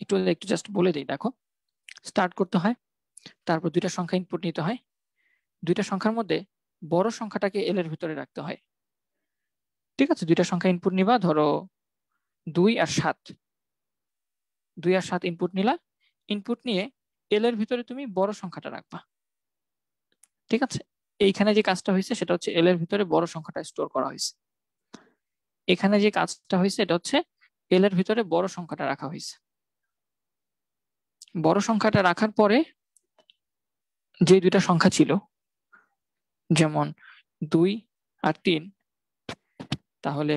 একটু একটু জাস্ট বলে দিই দেখো স্টার্ট করতে হয় তারপর দুইটা সংখ্যা ইনপুট নিতে হয় দুইটা সংখ্যার মধ্যে বড় সংখ্যাটাকে এল এর ভিতরে রাখতে হয় ঠিক আছে দুইটা সংখ্যা ইনপুট নিবা ধরো দুই আর সাত দুই আর সাত ইনপুট নিলা ইনপুট নিয়ে এল এর ভিতরে তুমি বড় সংখ্যাটা রাখবা ঠিক আছে এইখানে যে কাজটা হয়েছে সেটা হচ্ছে এল এর ভিতরে বড় সংখ্যাটা স্টোর করা হয়েছে এখানে যে কাজটা হয়েছে এটা হচ্ছে এল এর ভিতরে বড় সংখ্যাটা রাখা হয়েছে বড় সংখ্যাটা রাখার পরে যে দুইটা সংখ্যা ছিল যেমন দুই আর তিন তাহলে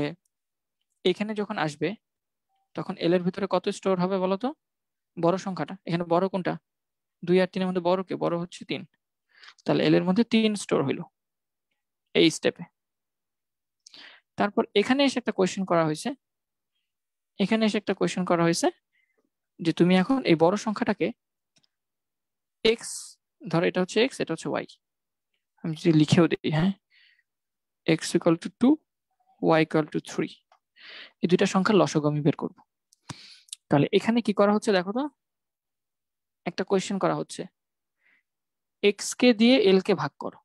এখানে যখন আসবে তখন এল এর ভিতরে কত স্টোর হবে বলতো বড় সংখ্যাটা এখানে বড় কোনটা দুই আর তিনের মধ্যে বড় কে বড় হচ্ছে তিন তাহলে এল এর মধ্যে তিন স্টোর হইল এই স্টেপে তারপর এখানে এসে একটা কোয়েশ্চেন করা হয়েছে এখানে এসে একটা কোয়েশ্চেন করা হয়েছে যে তুমি এখন এই বড় সংখ্যাটাকে এক্স ধরো এটা হচ্ছে এক্স এটা হচ্ছে ওয়াই আমি যদি লিখেও দিই হ্যাঁ X equal to two Y equal to three এই দুইটা সংখ্যার লসগ আমি বের করব তাহলে এখানে কি করা হচ্ছে দেখো তো একটা কোয়েশ্চেন করা হচ্ছে এক্স কে দিয়ে এল কে ভাগ করো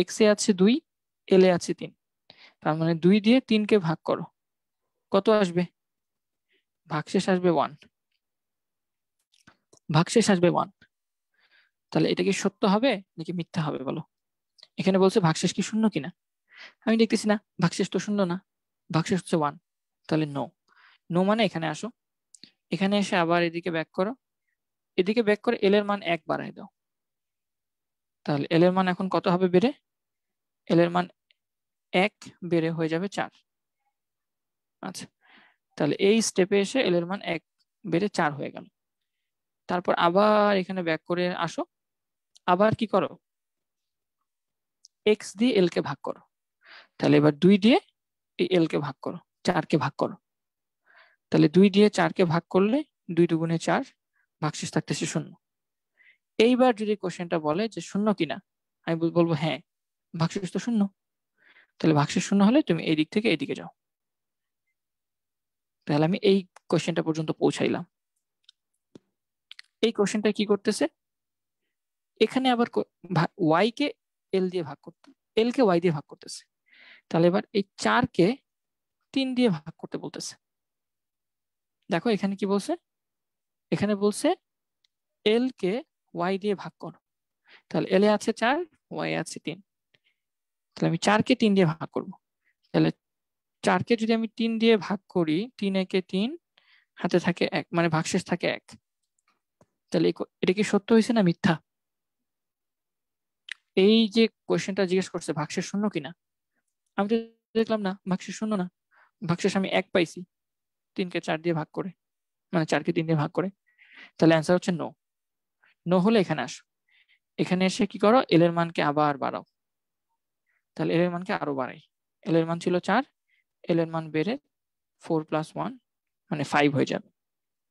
এক্স এ আছে দুই এল এ আছে তিন তার মানে দুই দিয়ে কে ভাগ করো কত আসবে ভাগশেষ আসবে ওয়ান ভাগশেষ আসবে ওয়ান তাহলে এটা কি সত্য হবে নাকি মিথ্যা হবে বলো এখানে বলছে ভাগশেষ কি শূন্য কিনা আমি দেখতেছি না ভাগশেষ তো শূন্য না ভাগশেষ হচ্ছে ওয়ান তাহলে নো নো মানে এখানে আসো এখানে এসে আবার এদিকে ব্যাক করো এদিকে ব্যাক করে এল এর মান এক বাড়াই দাও তাহলে এল এর মান এখন কত হবে বেড়ে এল এর মান এক বেড়ে হয়ে যাবে চার আচ্ছা তাহলে এই স্টেপে এসে এল এর মান এক বেড়ে চার হয়ে গেল তারপর আবার এখানে ব্যাক করে আসো আবার কি করো এক্স দিয়ে এল কে ভাগ করো তাহলে এবার দুই দিয়ে এই কে ভাগ করো চারকে ভাগ করো তাহলে দুই দিয়ে চারকে ভাগ করলে দুই দুগুণে চার ভাগশেষ থাকতেছে শূন্য এইবার যদি কোশ্চেনটা বলে যে শূন্য কিনা আমি বলবো হ্যাঁ ভাগশেষ তো শূন্য তাহলে ভাগশেষ শূন্য হলে তুমি এই দিক থেকে এইদিকে যাও তাহলে আমি এই কোশ্চেনটা পর্যন্ত পৌঁছাইলাম এই কোশ্চেনটা কি করতেছে এখানে আবার ওয়াই কে এল দিয়ে ভাগ করতে এল কে ওয়াই দিয়ে ভাগ করতেছে তাহলে এবার এই চারকে তিন দিয়ে ভাগ করতে বলতেছে দেখো এখানে কি বলছে এখানে বলছে এল কে ওয়াই দিয়ে ভাগ করো তাহলে এ আছে চার ওয়াই আছে তিন তাহলে আমি চারকে তিন দিয়ে ভাগ করব তাহলে চারকে যদি আমি তিন দিয়ে ভাগ করি তিন একে তিন হাতে থাকে এক মানে ভাগশেষ থাকে এক তাহলে এটা কি সত্য হয়েছে না মিথ্যা এই যে কোয়েশ্চেনটা জিজ্ঞেস করছে ভাগশেষ শূন্য কিনা আমি তো দেখলাম না ভাগশেষ শূন্য না ভাগশেষ আমি এক পাইছি তিনকে চার দিয়ে ভাগ করে মানে চারকে তিন দিয়ে ভাগ করে তাহলে অ্যান্সার হচ্ছে নো নো হলে এখানে আসো এখানে এসে কি করো এল এর মানকে আবার বাড়াও তাহলে এল এর মানকে আরো বাড়াই এল এর মান ছিল চার এল এর মান বেড়ে ফোর প্লাস ওয়ান মানে ফাইভ হয়ে যাবে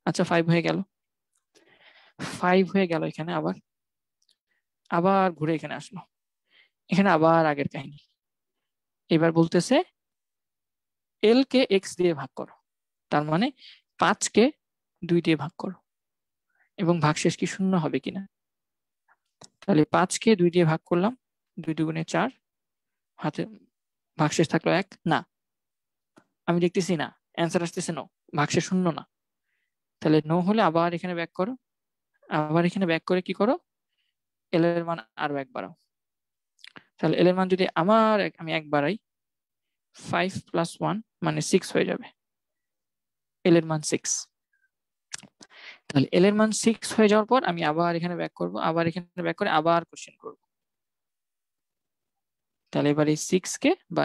আচ্ছা ফাইভ হয়ে গেল ফাইভ হয়ে গেল এখানে আবার আবার ঘুরে এখানে আসলো এখানে আবার আগের কাহিনী এবার বলতেছে এল কে এক্স দিয়ে ভাগ করো তার মানে পাঁচ কে দুই দিয়ে ভাগ করো এবং ভাগশেষ কি শূন্য হবে কিনা তাহলে পাঁচকে দুই দিয়ে ভাগ করলাম দুই দুগুণে চার হাতে ভাগশেষ থাকলো এক না আমি দেখতেছি না অ্যান্সার আসতেছে নো ভাগশেষ শূন্য না তাহলে নো হলে আবার এখানে ব্যাক করো আবার এখানে ব্যাক করে কি করো এল এর মান আরো এক বাড়াও তাহলে এল এর যদি আমার আমি এক বাড়াই ফাইভ প্লাস ওয়ান মানে সিক্স হয়ে যাবে এল এর মান সিক্স তাহলে এল এর মান সিক্স হয়ে যাওয়ার পর আমি আবার এখানে ব্যাক করব আবার এখানে ব্যাক করে আবার কোশ্চেন করব তাহলে এবার এই সিক্স কে বা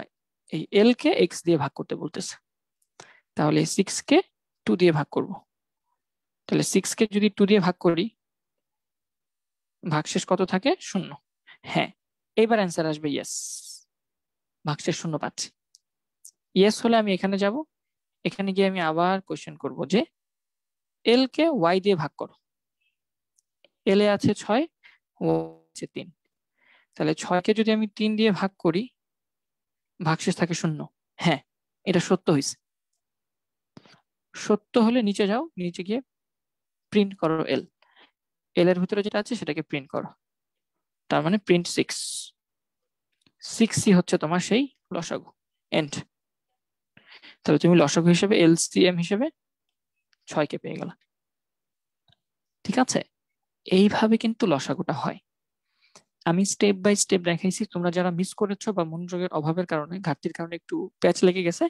এই এল কে এক্স দিয়ে ভাগ করতে বলতেছে তাহলে সিক্স কে টু দিয়ে ভাগ করব তাহলে সিক্স কে যদি টু দিয়ে ভাগ করি শেষ কত থাকে শূন্য হ্যাঁ এবার অ্যান্সার আসবে ইয়েস ভাগশেষ শূন্য পাচ্ছে ইয়েস হলে আমি এখানে যাব এখানে গিয়ে আমি আবার কোয়েশ্চেন করব যে এল কে ওয়াই দিয়ে ভাগ করো এল এ আছে ছয় ও আছে তিন তাহলে ছয়কে যদি আমি তিন দিয়ে ভাগ করি ভাগশেষ থাকে শূন্য হ্যাঁ এটা সত্য হয়েছে সত্য হলে নিচে যাও নিচে গিয়ে প্রিন্ট করো এল এল এর ভিতরে যেটা আছে সেটাকে প্রিন্ট করো তার মানে প্রিন্ট সিক্স সিক্সই হচ্ছে তোমার সেই লসাগু এন্ড তাহলে তুমি লসাগু হিসেবে এলসিএম হিসেবে ছয়কে পেয়ে গেল ঠিক আছে এইভাবে কিন্তু লসাগুটা হয় আমি স্টেপ বাই স্টেপ দেখাইছি তোমরা যারা মিস করেছো বা মনোযোগের অভাবের কারণে ঘাটতির কারণে একটু প্যাচ লেগে গেছে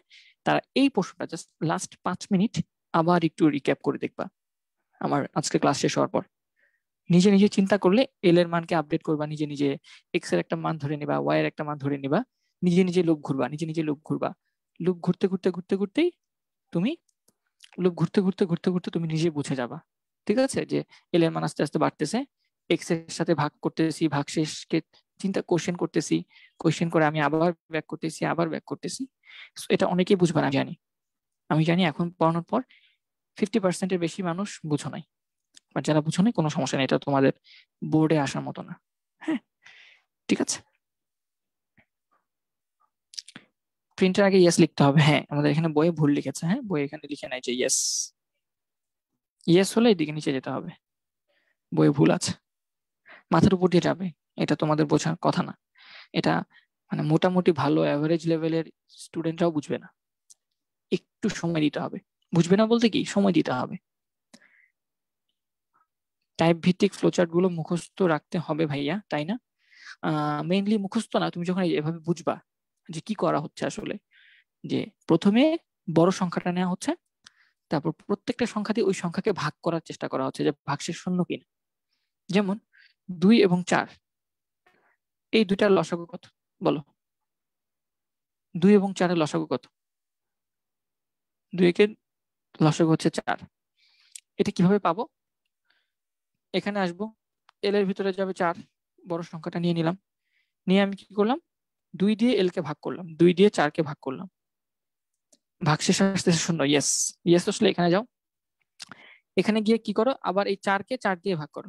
তারা এই প্রশ্নটা জাস্ট লাস্ট পাঁচ মিনিট আবার একটু রিক্যাপ করে দেখবা আমার আজকে ক্লাস শেষ হওয়ার পর নিজে নিজে চিন্তা করলে এল এর মানকে আপডেট করবা নিজে নিজে এক্স এর একটা মান ধরে নিবা ওয়াই এর একটা মান ধরে নিবা নিজে নিজে লুপ ঘুরবা নিজে নিজে লুপ ঘুরবা লুপ ঘুরতে ঘুরতে ঘুরতে ঘুরতেই তুমি লুপ ঘুরতে ঘুরতে ঘুরতে ঘুরতে তুমি নিজে বুঝে যাবা ঠিক আছে যে এল এর মান আস্তে আস্তে বাড়তেছে এক্স এর সাথে ভাগ করতেছি শেষকে চিন্তা কোশ্চেন করতেছি কোশ্চেন করে আমি আবার ব্যাক করতেছি আবার ব্যাক করতেছি এটা অনেকেই বুঝবা না জানি আমি জানি এখন পড়ানোর পর ফিফটি পার্সেন্টের বেশি মানুষ বুঝো নাই বা যারা বুঝো নি কোনো সমস্যা নেই এটা তোমাদের বোর্ডে আসার মতো না হ্যাঁ ঠিক আছে প্রিন্টের আগে ইয়েস লিখতে হবে হ্যাঁ আমাদের এখানে বইয়ে ভুল লিখেছে হ্যাঁ বই এখানে লিখে নাই যে ইয়েস ইয়েস হলে এদিকে নিচে যেতে হবে বইয়ে ভুল আছে মাথার উপর দিয়ে যাবে এটা তোমাদের বোঝার কথা না এটা মানে মোটামুটি ভালো অ্যাভারেজ লেভেলের স্টুডেন্টরাও বুঝবে না একটু সময় দিতে হবে বুঝবে না বলতে কি সময় দিতে হবে টাইপ ভিত্তিক গুলো মুখস্থ রাখতে হবে ভাইয়া তাই না মেইনলি মুখস্থ না তুমি যখন এভাবে বুঝবা যে কি করা হচ্ছে আসলে যে প্রথমে বড় সংখ্যাটা নেওয়া হচ্ছে তারপর প্রত্যেকটা সংখ্যা দিয়ে ওই সংখ্যাকে ভাগ করার চেষ্টা করা হচ্ছে যে ভাগশেষ শূন্য কিনা যেমন দুই এবং চার এই দুইটার লসাগু কত বলো দুই এবং চারের লসাগু কত দুই একে লসাগু হচ্ছে চার এটা কিভাবে পাবো এখানে আসব এল এর ভিতরে যাবে চার বড় সংখ্যাটা নিয়ে নিলাম নিয়ে আমি কি করলাম দুই দিয়ে এল কে ভাগ করলাম দুই দিয়ে চার কে ভাগ করলাম ভাগ শেষ আসতেছে শূন্য ইয়েস ইয়েস আসলে এখানে যাও এখানে গিয়ে কি করো আবার এই চারকে চার দিয়ে ভাগ করো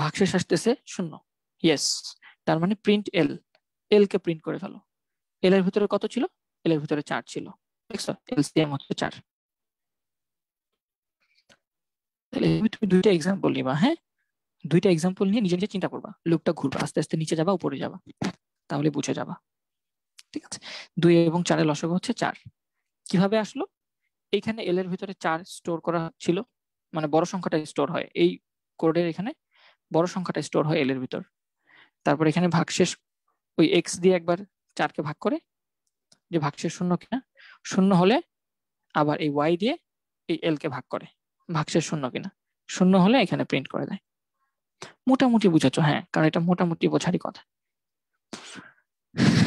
ভাগ শেষ আসতেছে শূন্য ইয়েস তার মানে প্রিন্ট এল এল কে প্রিন্ট করে ফেলো এল এর ভিতরে কত ছিল এল এর ভিতরে চার ছিল এল এম হচ্ছে চার তাহলে তুমি দুইটা এক্সাম্পল নিবা হ্যাঁ দুইটা এক্সাম্পল নিয়ে নিজে নিজে চিন্তা করবা লোকটা ঘুরবে আস্তে আস্তে নিচে যাবা উপরে যাবা তাহলে বুঝে যাবা ঠিক আছে দুই এবং চারের লসক হচ্ছে চার কিভাবে আসলো এইখানে এল এর ভিতরে চার স্টোর করা ছিল মানে বড় সংখ্যাটা স্টোর হয় এই কোডের এখানে বড় সংখ্যাটা স্টোর হয় এল এর ভিতর তারপর এখানে ভাগশেষ ওই এক্স দিয়ে একবার চারকে ভাগ করে যে ভাগশেষ শূন্য কিনা শূন্য হলে আবার এই ওয়াই দিয়ে এই এল কে ভাগ করে ভাগশেষ শূন্য কিনা শূন্য হলে এখানে প্রিন্ট করে দেয় মোটামুটি বুঝাচ্ছ হ্যাঁ কারণ এটা মোটামুটি বোঝারই কথা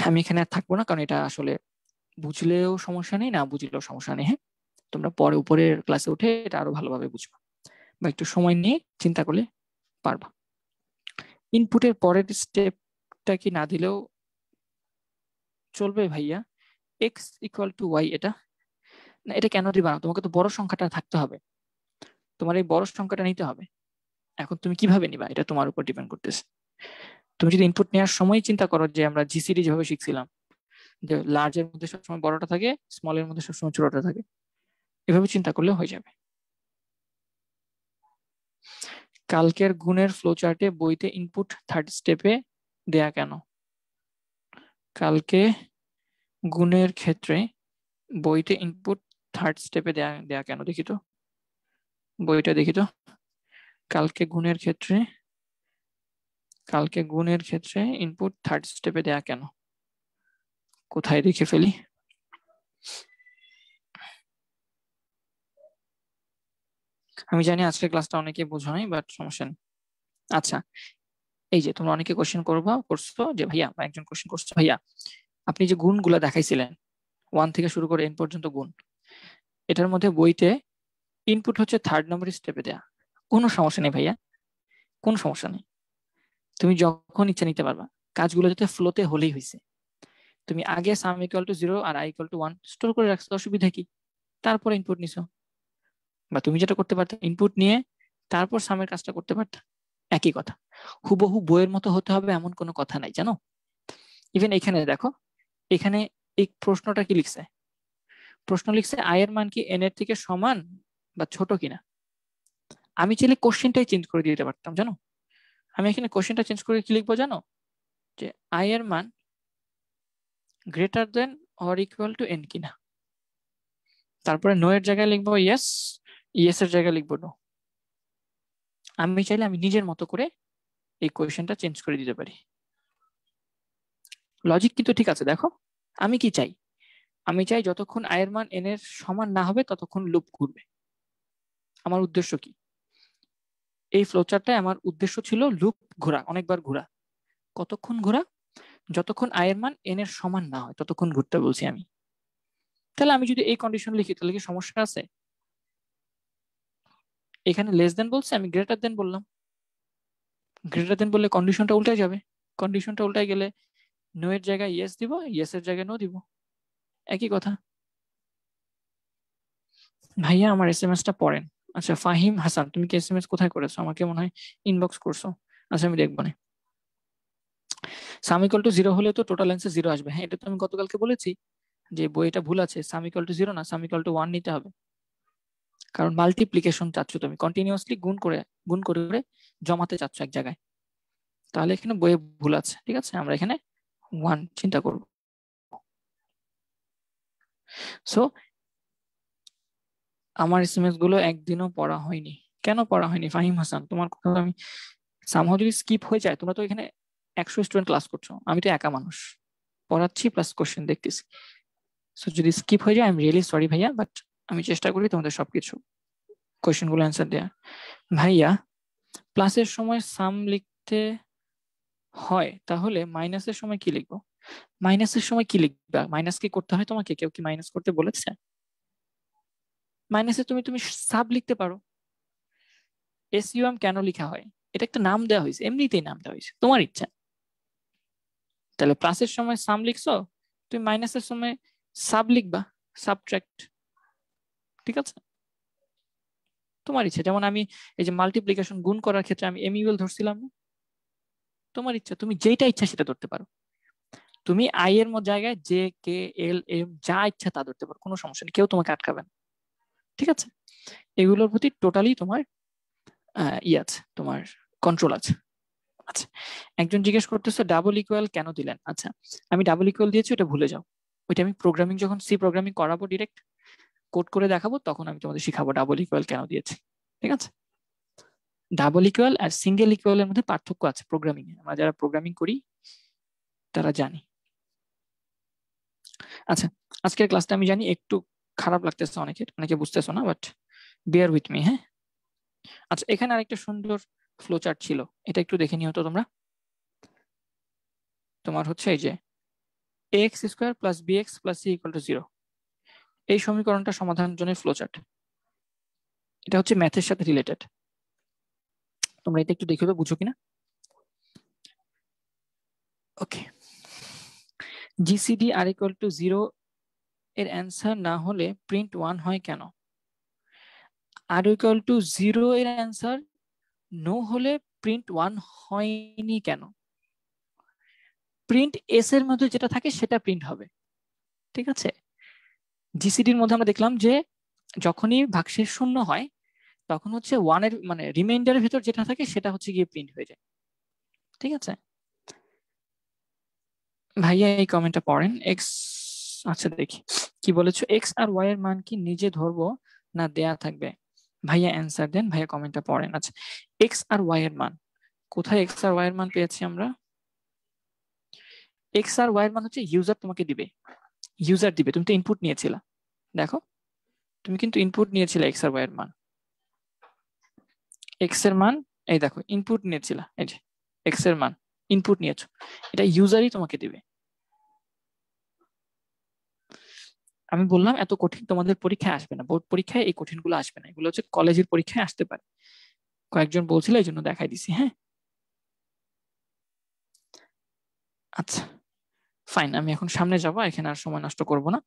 আমি এখানে আর থাকবো না কারণ এটা আসলে বুঝলেও সমস্যা নেই না বুঝলেও সমস্যা নেই হ্যাঁ তোমরা পরে উপরের ক্লাসে উঠে এটা আরো ভালোভাবে বুঝবা বা একটু সময় নিয়ে চিন্তা করলে পারবা ইনপুটের পরের স্টেপটা কি না দিলেও চলবে ভাইয়া এক্স ইকুয়াল টু ওয়াই এটা না এটা কেন দিবা না তোমাকে তো বড় সংখ্যাটা থাকতে হবে তোমার এই বড় সংখ্যাটা নিতে হবে এখন তুমি কিভাবে নিবা এটা তোমার উপর ডিপেন্ড করতেছে তুমি যদি ইনপুট নেওয়ার সময় চিন্তা করো যে আমরা জিসিডি যেভাবে শিখছিলাম যে লার্জের মধ্যে সবসময় বড়টা থাকে স্মল এর মধ্যে সবসময় ছোটটা থাকে এভাবে চিন্তা করলে হয়ে যাবে কালকের গুণের ফ্লো চার্টে বইতে ইনপুট থার্ড স্টেপে দেয়া কেন কালকে গুণের ক্ষেত্রে বইতে ইনপুট থার্ড স্টেপে দেয়া দেয়া কেন দেখি তো বইটা দেখি তো কালকে গুণের ক্ষেত্রে কালকে গুণের ক্ষেত্রে ইনপুট থার্ড স্টেপে দেয়া কেন কোথায় দেখে ফেলি আমি জানি আজকের ক্লাসটা অনেকে বোঝো নাই বাট সমস্যা নেই আচ্ছা এই যে তোমরা অনেকে কোশ্চেন করবো করছো যে ভাইয়া বা একজন কোশ্চেন করছো ভাইয়া আপনি যে গুণগুলা দেখাইছিলেন ওয়ান থেকে শুরু করে এন পর্যন্ত গুণ এটার মধ্যে বইতে ইনপুট হচ্ছে থার্ড নম্বর স্টেপে দেয়া কোনো সমস্যা নেই ভাইয়া কোনো সমস্যা নেই তুমি যখন ইচ্ছা নিতে পারবা কাজগুলো যাতে ফ্লোতে হলেই হয়েছে তুমি আগে সাম ইকুয়াল টু জিরো আর I equal to one store করে রাখছো অসুবিধা কি তারপরে ইনপুট নিছো বা তুমি যেটা করতে পারতো ইনপুট নিয়ে তারপর সামের কাজটা করতে পারত একই কথা হুবহু বইয়ের মতো হতে হবে এমন কোনো কথা নাই জানো ইভেন এখানে দেখো এখানে এই প্রশ্নটা কি লিখছে প্রশ্ন লিখছে আয়ের মান কি এন এর থেকে সমান বা ছোট কিনা আমি চাইলে কোশ্চেনটাই চেঞ্জ করে দিতে পারতাম জানো আমি এখানে কোশ্চেনটা চেঞ্জ করে কি লিখবো জানো যে আই এর মান greater than or equal to N কিনা তারপরে নো এর জায়গায় লিখবো ইয়েস ইয়েস এর জায়গায় লিখবো নো আমি চাইলে আমি নিজের মতো করে এই কোয়েশনটা চেঞ্জ করে দিতে পারি লজিক কিন্তু ঠিক আছে দেখো আমি কি চাই আমি চাই যতক্ষণ আয়ের মান এন এর সমান না হবে ততক্ষণ লুপ ঘুরবে আমার উদ্দেশ্য কি এই ফ্লোচারটায় আমার উদ্দেশ্য ছিল লুপ ঘোরা অনেকবার ঘোরা কতক্ষণ ঘোরা যতক্ষণ আয়ের মান এন এর সমান না হয় ততক্ষণ ঘুরতে বলছি আমি তাহলে আমি যদি এই কন্ডিশন লিখি তাহলে কি সমস্যা আছে এখানে লেস দেন বলছে আমি গ্রেটার দেন বললাম গ্রেটার দেন বললে কন্ডিশনটা উল্টে যাবে কন্ডিশনটা উল্টায় গেলে নো এর জায়গায় ইয়েস দিব ইয়েস এর জায়গায় নো দিব একই কথা ভাইয়া আমার এস এম টা পড়েন আচ্ছা ফাহিম হাসান তুমি কি এসএমএস কোথায় করেছো আমাকে মনে হয় ইনবক্স করছো আচ্ছা আমি দেখবো না সামিকল টু জিরো হলে তো টোটাল অ্যান্সার জিরো আসবে হ্যাঁ এটা তো আমি গতকালকে বলেছি যে বইটা ভুল আছে সামিকল টু জিরো না সামিকল টু ওয়ান নিতে হবে কারণ মাল্টিপ্লিকেশন চাচ্ছ তুমি কন্টিনিউয়াসলি গুণ করে গুণ করে করে জমাতে চাচ্ছ এক জায়গায় তাহলে এখানে বইয়ে ভুল আছে ঠিক আছে আমরা এখানে ওয়ান চিন্তা করব সো আমার এসএমএস গুলো একদিনও পড়া হয়নি কেন পড়া হয়নি ফাহিম হাসান তোমার কথা আমি সামহাও যদি স্কিপ হয়ে যায় তোমরা তো এখানে একশো স্টুডেন্ট ক্লাস করছো আমি তো একা মানুষ পড়াচ্ছি প্লাস কোশ্চেন দেখতেছি সো যদি স্কিপ হয়ে যায় আই এম রিয়েলি সরি ভাইয়া বাট আমি চেষ্টা করি তোমাদের সবকিছু গুলো অ্যান্সার দেওয়ার ভাইয়া প্লাসের সময় সাম লিখতে হয় তাহলে মাইনাসের সময় কি লিখবো মাইনাসের সময় কি লিখবা মাইনাস কি করতে হয় তোমাকে কেউ কি মাইনাস করতে বলেছে মাইনাসে তুমি তুমি সাব লিখতে পারো এস ইউএম কেন লিখা হয় এটা একটা নাম দেওয়া হয়েছে এমনিতেই নাম দেওয়া হয়েছে তোমার ইচ্ছা তাহলে প্লাসের সময় সাম লিখছো তুমি মাইনাসের সময় সাব লিখবা সাবট্র্যাক্ট ঠিক আছে তোমার ইচ্ছা যেমন আমি এই যে মাল্টিপ্লিকেশন গুণ করার ক্ষেত্রে আমি ইউএল ধরছিলাম না তোমার ইচ্ছা তুমি যেটা ইচ্ছা সেটা ধরতে পারো তুমি আই এর জায়গায় জে কে এল এম যা ইচ্ছা তা ধরতে পারো কোনো সমস্যা নেই কেউ তোমাকে আটকাবে না ঠিক আছে এগুলোর প্রতি টোটালি তোমার ই আছে তোমার কন্ট্রোল আছে আচ্ছা একজন জিজ্ঞেস করতেছে ডাবল ইকুয়াল কেন দিলেন আচ্ছা আমি ডাবল ইকুয়াল দিয়েছি ওটা ভুলে যাও ওইটা আমি প্রোগ্রামিং যখন সি প্রোগ্রামিং করাবো ডিরেক্ট কোড করে দেখাবো তখন আমি তোমাদের শিখাবো ডাবল ইকুয়াল কেন দিয়েছি ঠিক আছে ডাবল ইকুয়াল আর সিঙ্গেল এর মধ্যে পার্থক্য আছে প্রোগ্রামিং এ আমরা যারা প্রোগ্রামিং করি তারা জানি আচ্ছা আজকের ক্লাসটা আমি জানি একটু খারাপ লাগতেছে অনেকের অনেকে বুঝতেছো না বাট বিয়ার উইথ মি হ্যাঁ আচ্ছা এখানে আরেকটা সুন্দর ফ্লো চার্ট ছিল এটা একটু দেখে নিও তো তোমরা তোমার হচ্ছে এই যে X square plus B X plus C equal to zero এই সমীকরণটা সমাধানের জন্য ফ্লো চার্ট এটা হচ্ছে ম্যাথের সাথে রিলেটেড তোমরা এটা একটু দেখে বুঝো কিনা okay GCD R equal to zero এর অ্যান্সার না হলে প্রিন্ট ওয়ান হয় কেন আর ইকুয়াল টু জিরো এর অ্যান্সার নো হলে প্রিন্ট ওয়ান হয়নি কেন প্রিন্ট এস এর মধ্যে যেটা থাকে সেটা প্রিন্ট হবে ঠিক আছে জিসিডির মধ্যে আমরা দেখলাম যে যখনই ভাগশেষ শূন্য হয় তখন হচ্ছে ওয়ানের মানে রিমাইন্ডারের ভিতর যেটা থাকে সেটা হচ্ছে গিয়ে প্রিন্ট হয়ে যায় ঠিক আছে ভাইয়া এই কমেন্টটা পড়েন এক্স আচ্ছা দেখি কি বলেছো এক্স আর ওয়াই এর মান কি নিজে ধরবো না দেয়া থাকবে ভাইয়া অ্যান্সার দেন ভাইয়া কমেন্টটা পড়েন আচ্ছা এক্স আর ওয়াই এর মান কোথায় এক্স আর ওয়াই এর মান পেয়েছি আমরা এক্স আর ওয়াই এর মান হচ্ছে ইউজার তোমাকে দিবে ইউজার দিবে তুমি তো ইনপুট নিয়েছিলা দেখো তুমি কিন্তু ইনপুট নিয়েছিলে এক্স আর ওয়াই এর মান এক্স এর মান এই দেখো ইনপুট নিয়েছিলা এই যে এক্স এর মান ইনপুট নিয়েছো এটা ইউজারই তোমাকে দিবে আমি বললাম এত কঠিন তোমাদের পরীক্ষায় আসবে না বোর্ড পরীক্ষায় এই কঠিনগুলো আসবে না এগুলো হচ্ছে কলেজের পরীক্ষায় আসতে পারে কয়েকজন বলছিল এই জন্য দেখাই দিছি হ্যাঁ আচ্ছা ফাইন আমি এখন সামনে যাব এখানে আর সময় নষ্ট করব না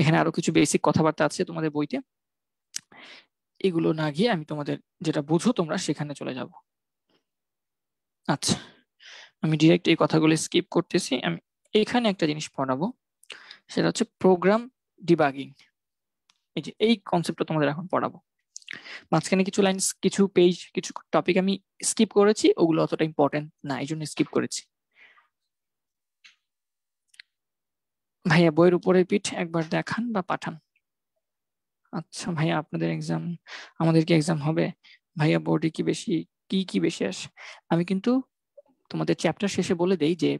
এখানে আরো কিছু বেসিক কথাবার্তা আছে তোমাদের বইতে এগুলো না গিয়ে আমি তোমাদের যেটা বুঝো তোমরা সেখানে চলে যাব আচ্ছা আমি ডিরেক্ট এই কথাগুলো স্কিপ করতেছি আমি এখানে একটা জিনিস পড়াবো সেটা হচ্ছে প্রোগ্রাম ডিবাগিং এই যে এই কনসেপ্টটা তোমাদের এখন পড়াবো মাঝখানে কিছু লাইন কিছু পেজ কিছু টপিক আমি স্কিপ করেছি ওগুলো অতটা ইম্পর্টেন্ট না এই জন্য স্কিপ করেছি ভাইয়া বইয়ের উপরে পিঠ একবার দেখান বা পাঠান আচ্ছা ভাইয়া আপনাদের এক্সাম আমাদের কি এক্সাম হবে ভাইয়া বোর্ডে কি বেশি কি কি বেশি আসে আমি কিন্তু তোমাদের চ্যাপ্টার শেষে বলে দেই যে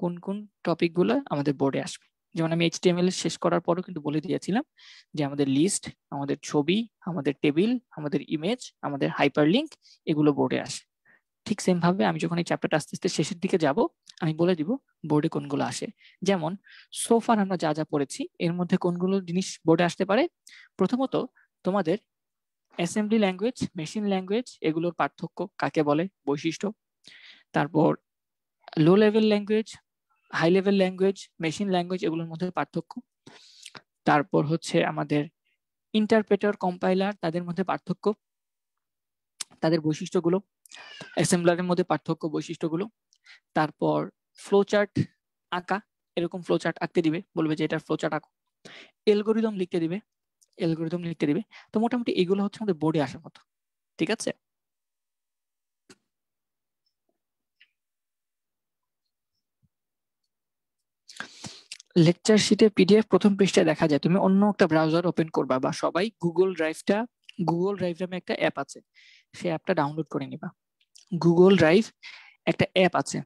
কোন কোন টপিকগুলো আমাদের বোর্ডে আসবে যেমন আমি এইচটিএমএল শেষ করার পরও কিন্তু বলে দিয়েছিলাম যে আমাদের লিস্ট আমাদের ছবি আমাদের টেবিল আমাদের ইমেজ আমাদের হাইপার লিঙ্ক এগুলো বোর্ডে আসে ঠিক সেম ভাবে আমি যখন এই চ্যাপ্টারটা আস্তে আস্তে শেষের দিকে যাব আমি বলে দিব বোর্ডে কোনগুলো আসে যেমন সোফার আমরা যা যা পড়েছি এর মধ্যে কোনগুলো জিনিস বোর্ডে আসতে পারে প্রথমত তোমাদের অ্যাসেম্বলি ল্যাঙ্গুয়েজ মেশিন ল্যাঙ্গুয়েজ এগুলোর পার্থক্য কাকে বলে বৈশিষ্ট্য তারপর low level language high level language machine language এগুলোর মধ্যে পার্থক্য তারপর হচ্ছে আমাদের ইন্টারপ্রেটার কম্পাইলার তাদের মধ্যে পার্থক্য তাদের বৈশিষ্ট্যগুলো অ্যাসেম্বলারের মধ্যে পার্থক্য বৈশিষ্ট্যগুলো তারপর ফ্লোচার্ট আঁকা এরকম ফ্লোচার্ট আঁকতে দিবে বলবে যে এটা ফ্লোচার্ট আঁকো এলগোরিদম লিখতে দিবে এলগোরিদম লিখতে দিবে তো মোটামুটি এগুলো হচ্ছে আমাদের বোর্ডে আসার মতো ঠিক আছে লেকচার শিটে পিডিএফ প্রথম পৃষ্ঠায় দেখা যায় তুমি অন্য একটা ব্রাউজার ওপেন করবা বা সবাই গুগল ড্রাইভটা গুগল ড্রাইভ নামে একটা অ্যাপ আছে সেই অ্যাপটা ডাউনলোড করে নিবা গুগল ড্রাইভ একটা অ্যাপ আছে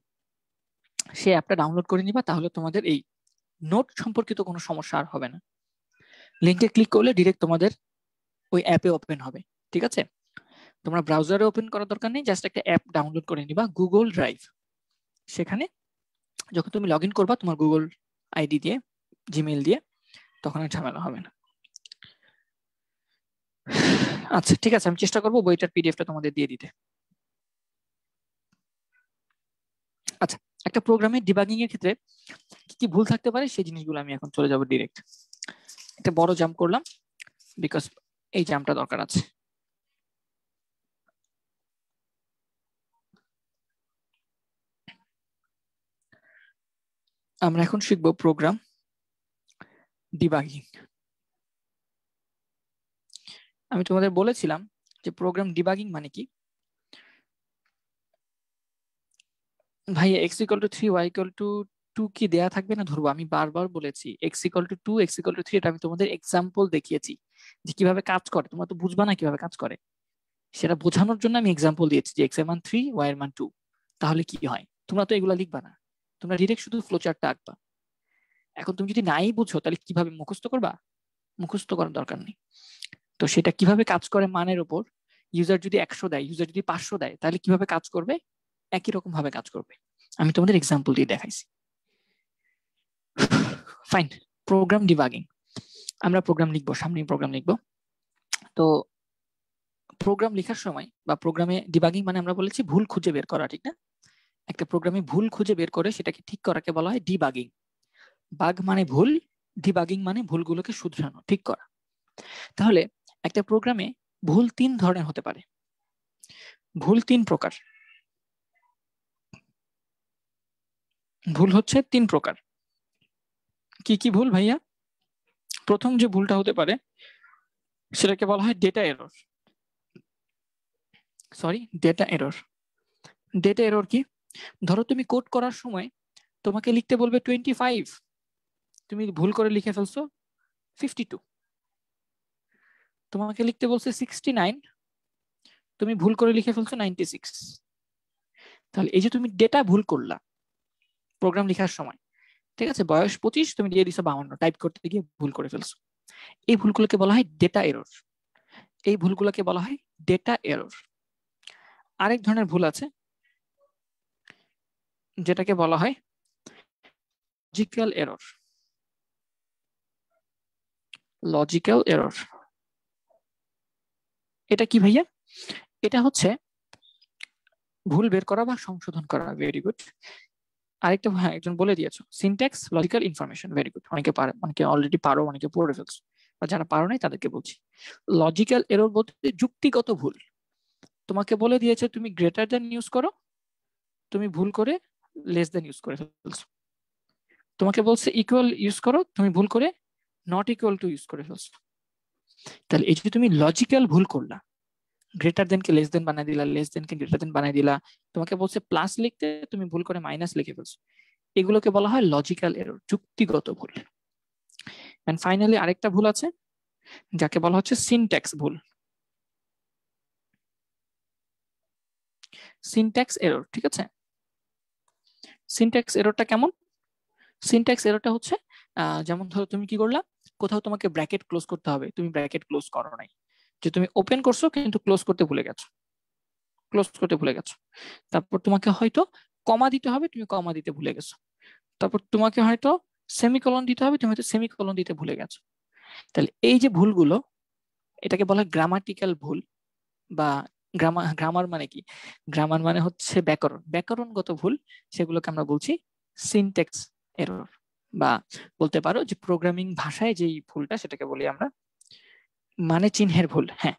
সেই অ্যাপটা ডাউনলোড করে নিবা তাহলে তোমাদের এই নোট সম্পর্কিত কোনো সমস্যা আর হবে না লিঙ্কে ক্লিক করলে ডিরেক্ট তোমাদের ওই অ্যাপে ওপেন হবে ঠিক আছে তোমরা ব্রাউজারে ওপেন করার দরকার নেই জাস্ট একটা অ্যাপ ডাউনলোড করে নিবা গুগল ড্রাইভ সেখানে যখন তুমি লগ করবা তোমার গুগল আইডি দিয়ে জিমেল দিয়ে তখন আর ঝামেলা হবে না আচ্ছা ঠিক আছে আমি চেষ্টা করবো বইটার পিডিএফটা তোমাদের দিয়ে দিতে আচ্ছা একটা প্রোগ্রামে ডিবাগিং এর ক্ষেত্রে কি কি ভুল থাকতে পারে সেই জিনিসগুলো আমি এখন চলে যাব ডিরেক্ট একটা বড় জাম্প করলাম বিকজ এই জাম্পটা দরকার আছে আমরা এখন শিখব প্রোগ্রাম ডিবাগিং আমি তোমাদের বলেছিলাম যে প্রোগ্রাম ডিবাগিং মানে কি ভাই X equal to three Y equal to two কি দেয়া থাকবে না ধরবো আমি বারবার বলেছি X equal to two X equal to three এটা আমি তোমাদের এক্সাম্পল দেখিয়েছি যে কিভাবে কাজ করে তোমরা তো বুঝবা না কিভাবে কাজ করে সেটা বোঝানোর জন্য আমি এক্সাম্পল দিয়েছি যে এক্স এর মান থ্রি ওয়াই এর মান টু তাহলে কি হয় তোমরা তো এগুলা লিখবা না তোমরা ডিরেক্ট শুধু ফ্লোচার্টটা আঁকবা এখন তুমি যদি নাই বুঝো তাহলে কিভাবে মুখস্থ করবা মুখস্থ করার দরকার নেই তো সেটা কিভাবে কাজ করে মানের উপর ইউজার যদি একশো দেয় ইউজার যদি পাঁচশো দেয় তাহলে কিভাবে কাজ করবে একই রকম ভাবে কাজ করবে আমি তোমাদের এক্সাম্পল দিয়ে দেখাইছি ফাইন প্রোগ্রাম ডিবাগিং আমরা প্রোগ্রাম লিখবো সামনে প্রোগ্রাম লিখবো তো প্রোগ্রাম লেখার সময় বা প্রোগ্রামে ডিবাগিং মানে আমরা বলেছি ভুল খুঁজে বের করা ঠিক না একটা প্রোগ্রামে ভুল খুঁজে বের করে সেটাকে ঠিক করাকে বলা হয় ডিবাগিং বাগ মানে ভুল ডিবাগিং মানে ভুলগুলোকে শুধরানো ঠিক করা তাহলে একটা প্রোগ্রামে ভুল তিন ধরনের হতে পারে ভুল তিন প্রকার ভুল হচ্ছে তিন প্রকার কি কি ভুল ভাইয়া প্রথম যে ভুলটা হতে পারে সেটাকে বলা হয় data error sorry data error data error কি ধরো তুমি কোড করার সময় তোমাকে লিখতে বলবে টোয়েন্টি ফাইভ তুমি ভুল করে লিখে ফেলছো ফিফটি টু তোমাকে লিখতে বলছে সিক্সটি নাইন তুমি ভুল করে লিখে ফেলছো নাইনটি সিক্স তাহলে এই যে তুমি ডেটা ভুল করলা প্রোগ্রাম লেখার সময় ঠিক আছে বয়স পঁচিশ তুমি দিয়ে দিছো বাউন্ন টাইপ করতে গিয়ে ভুল করে ফেলছো এই ভুলগুলোকে বলা হয় ডেটা এরর এই ভুলগুলোকে বলা হয় ডেটা এরর আরেক ধরনের ভুল আছে যেটাকে বলা হয় লজিক্যাল এরর লজিক্যাল এরর এটা কি ভাইয়া এটা হচ্ছে ভুল বের করা বা সংশোধন করা ভেরি গুড আরেকটা হ্যাঁ একজন বলে দিয়েছো syntax logical information very good অনেকে পারে অনেকে অলরেডি পারো অনেকে পড়ে ফেলছো বা যারা পারো নাই তাদেরকে বলছি লজিক্যাল এরর বলতে যুক্তিগত ভুল তোমাকে বলে দিয়েছে তুমি গ্রেটার দ্যান ইউজ করো তুমি ভুল করে লেস দেন ইউজ করে ফেলছো তোমাকে বলছে ইকুয়াল ইউজ করো তুমি ভুল করে নট ইকুয়াল টু ইউজ করে ফেলছো তাহলে এই যে তুমি লজিক্যাল ভুল করলা greater than k less than বানাই দিলা less than k greater than বানাই দিলা তোমাকে বলছে প্লাস লিখতে তুমি ভুল করে মাইনাস লিখে ফেলছো এগুলোকে বলা হয় লজিক্যাল এরর যুক্তিগত ভুল এন্ড ফাইনালি আরেকটা ভুল আছে যাকে বলা হচ্ছে সিনট্যাক্স ভুল সিনট্যাক্স এরর ঠিক আছে সিনট্যাক্স এরোটা কেমন সিনট্যাক্স এরোটা হচ্ছে যেমন ধরো তুমি কি করলা কোথাও তোমাকে ব্র্যাকেট ক্লোজ করতে হবে তুমি ব্র্যাকেট ক্লোজ করো নাই যে তুমি ওপেন করছো কিন্তু ক্লোজ করতে ভুলে গেছো ক্লোজ করতে ভুলে গেছো তারপর তোমাকে হয়তো কমা দিতে হবে তুমি কমা দিতে ভুলে গেছো তারপর তোমাকে হয়তো সেমিকলন দিতে হবে তুমি হয়তো সেমিকলন দিতে ভুলে গেছো তাহলে এই যে ভুলগুলো এটাকে বলা গ্রামাটিক্যাল ভুল বা গ্রামার গ্রামার মানে কি গ্রামার মানে হচ্ছে ব্যাকরণ ব্যাকরণগত ভুল সেগুলোকে আমরা বলছি সিনটেক্স এরর বা বলতে পারো যে প্রোগ্রামিং ভাষায় যেই ভুলটা সেটাকে বলি আমরা মানে চিহ্নের ভুল হ্যাঁ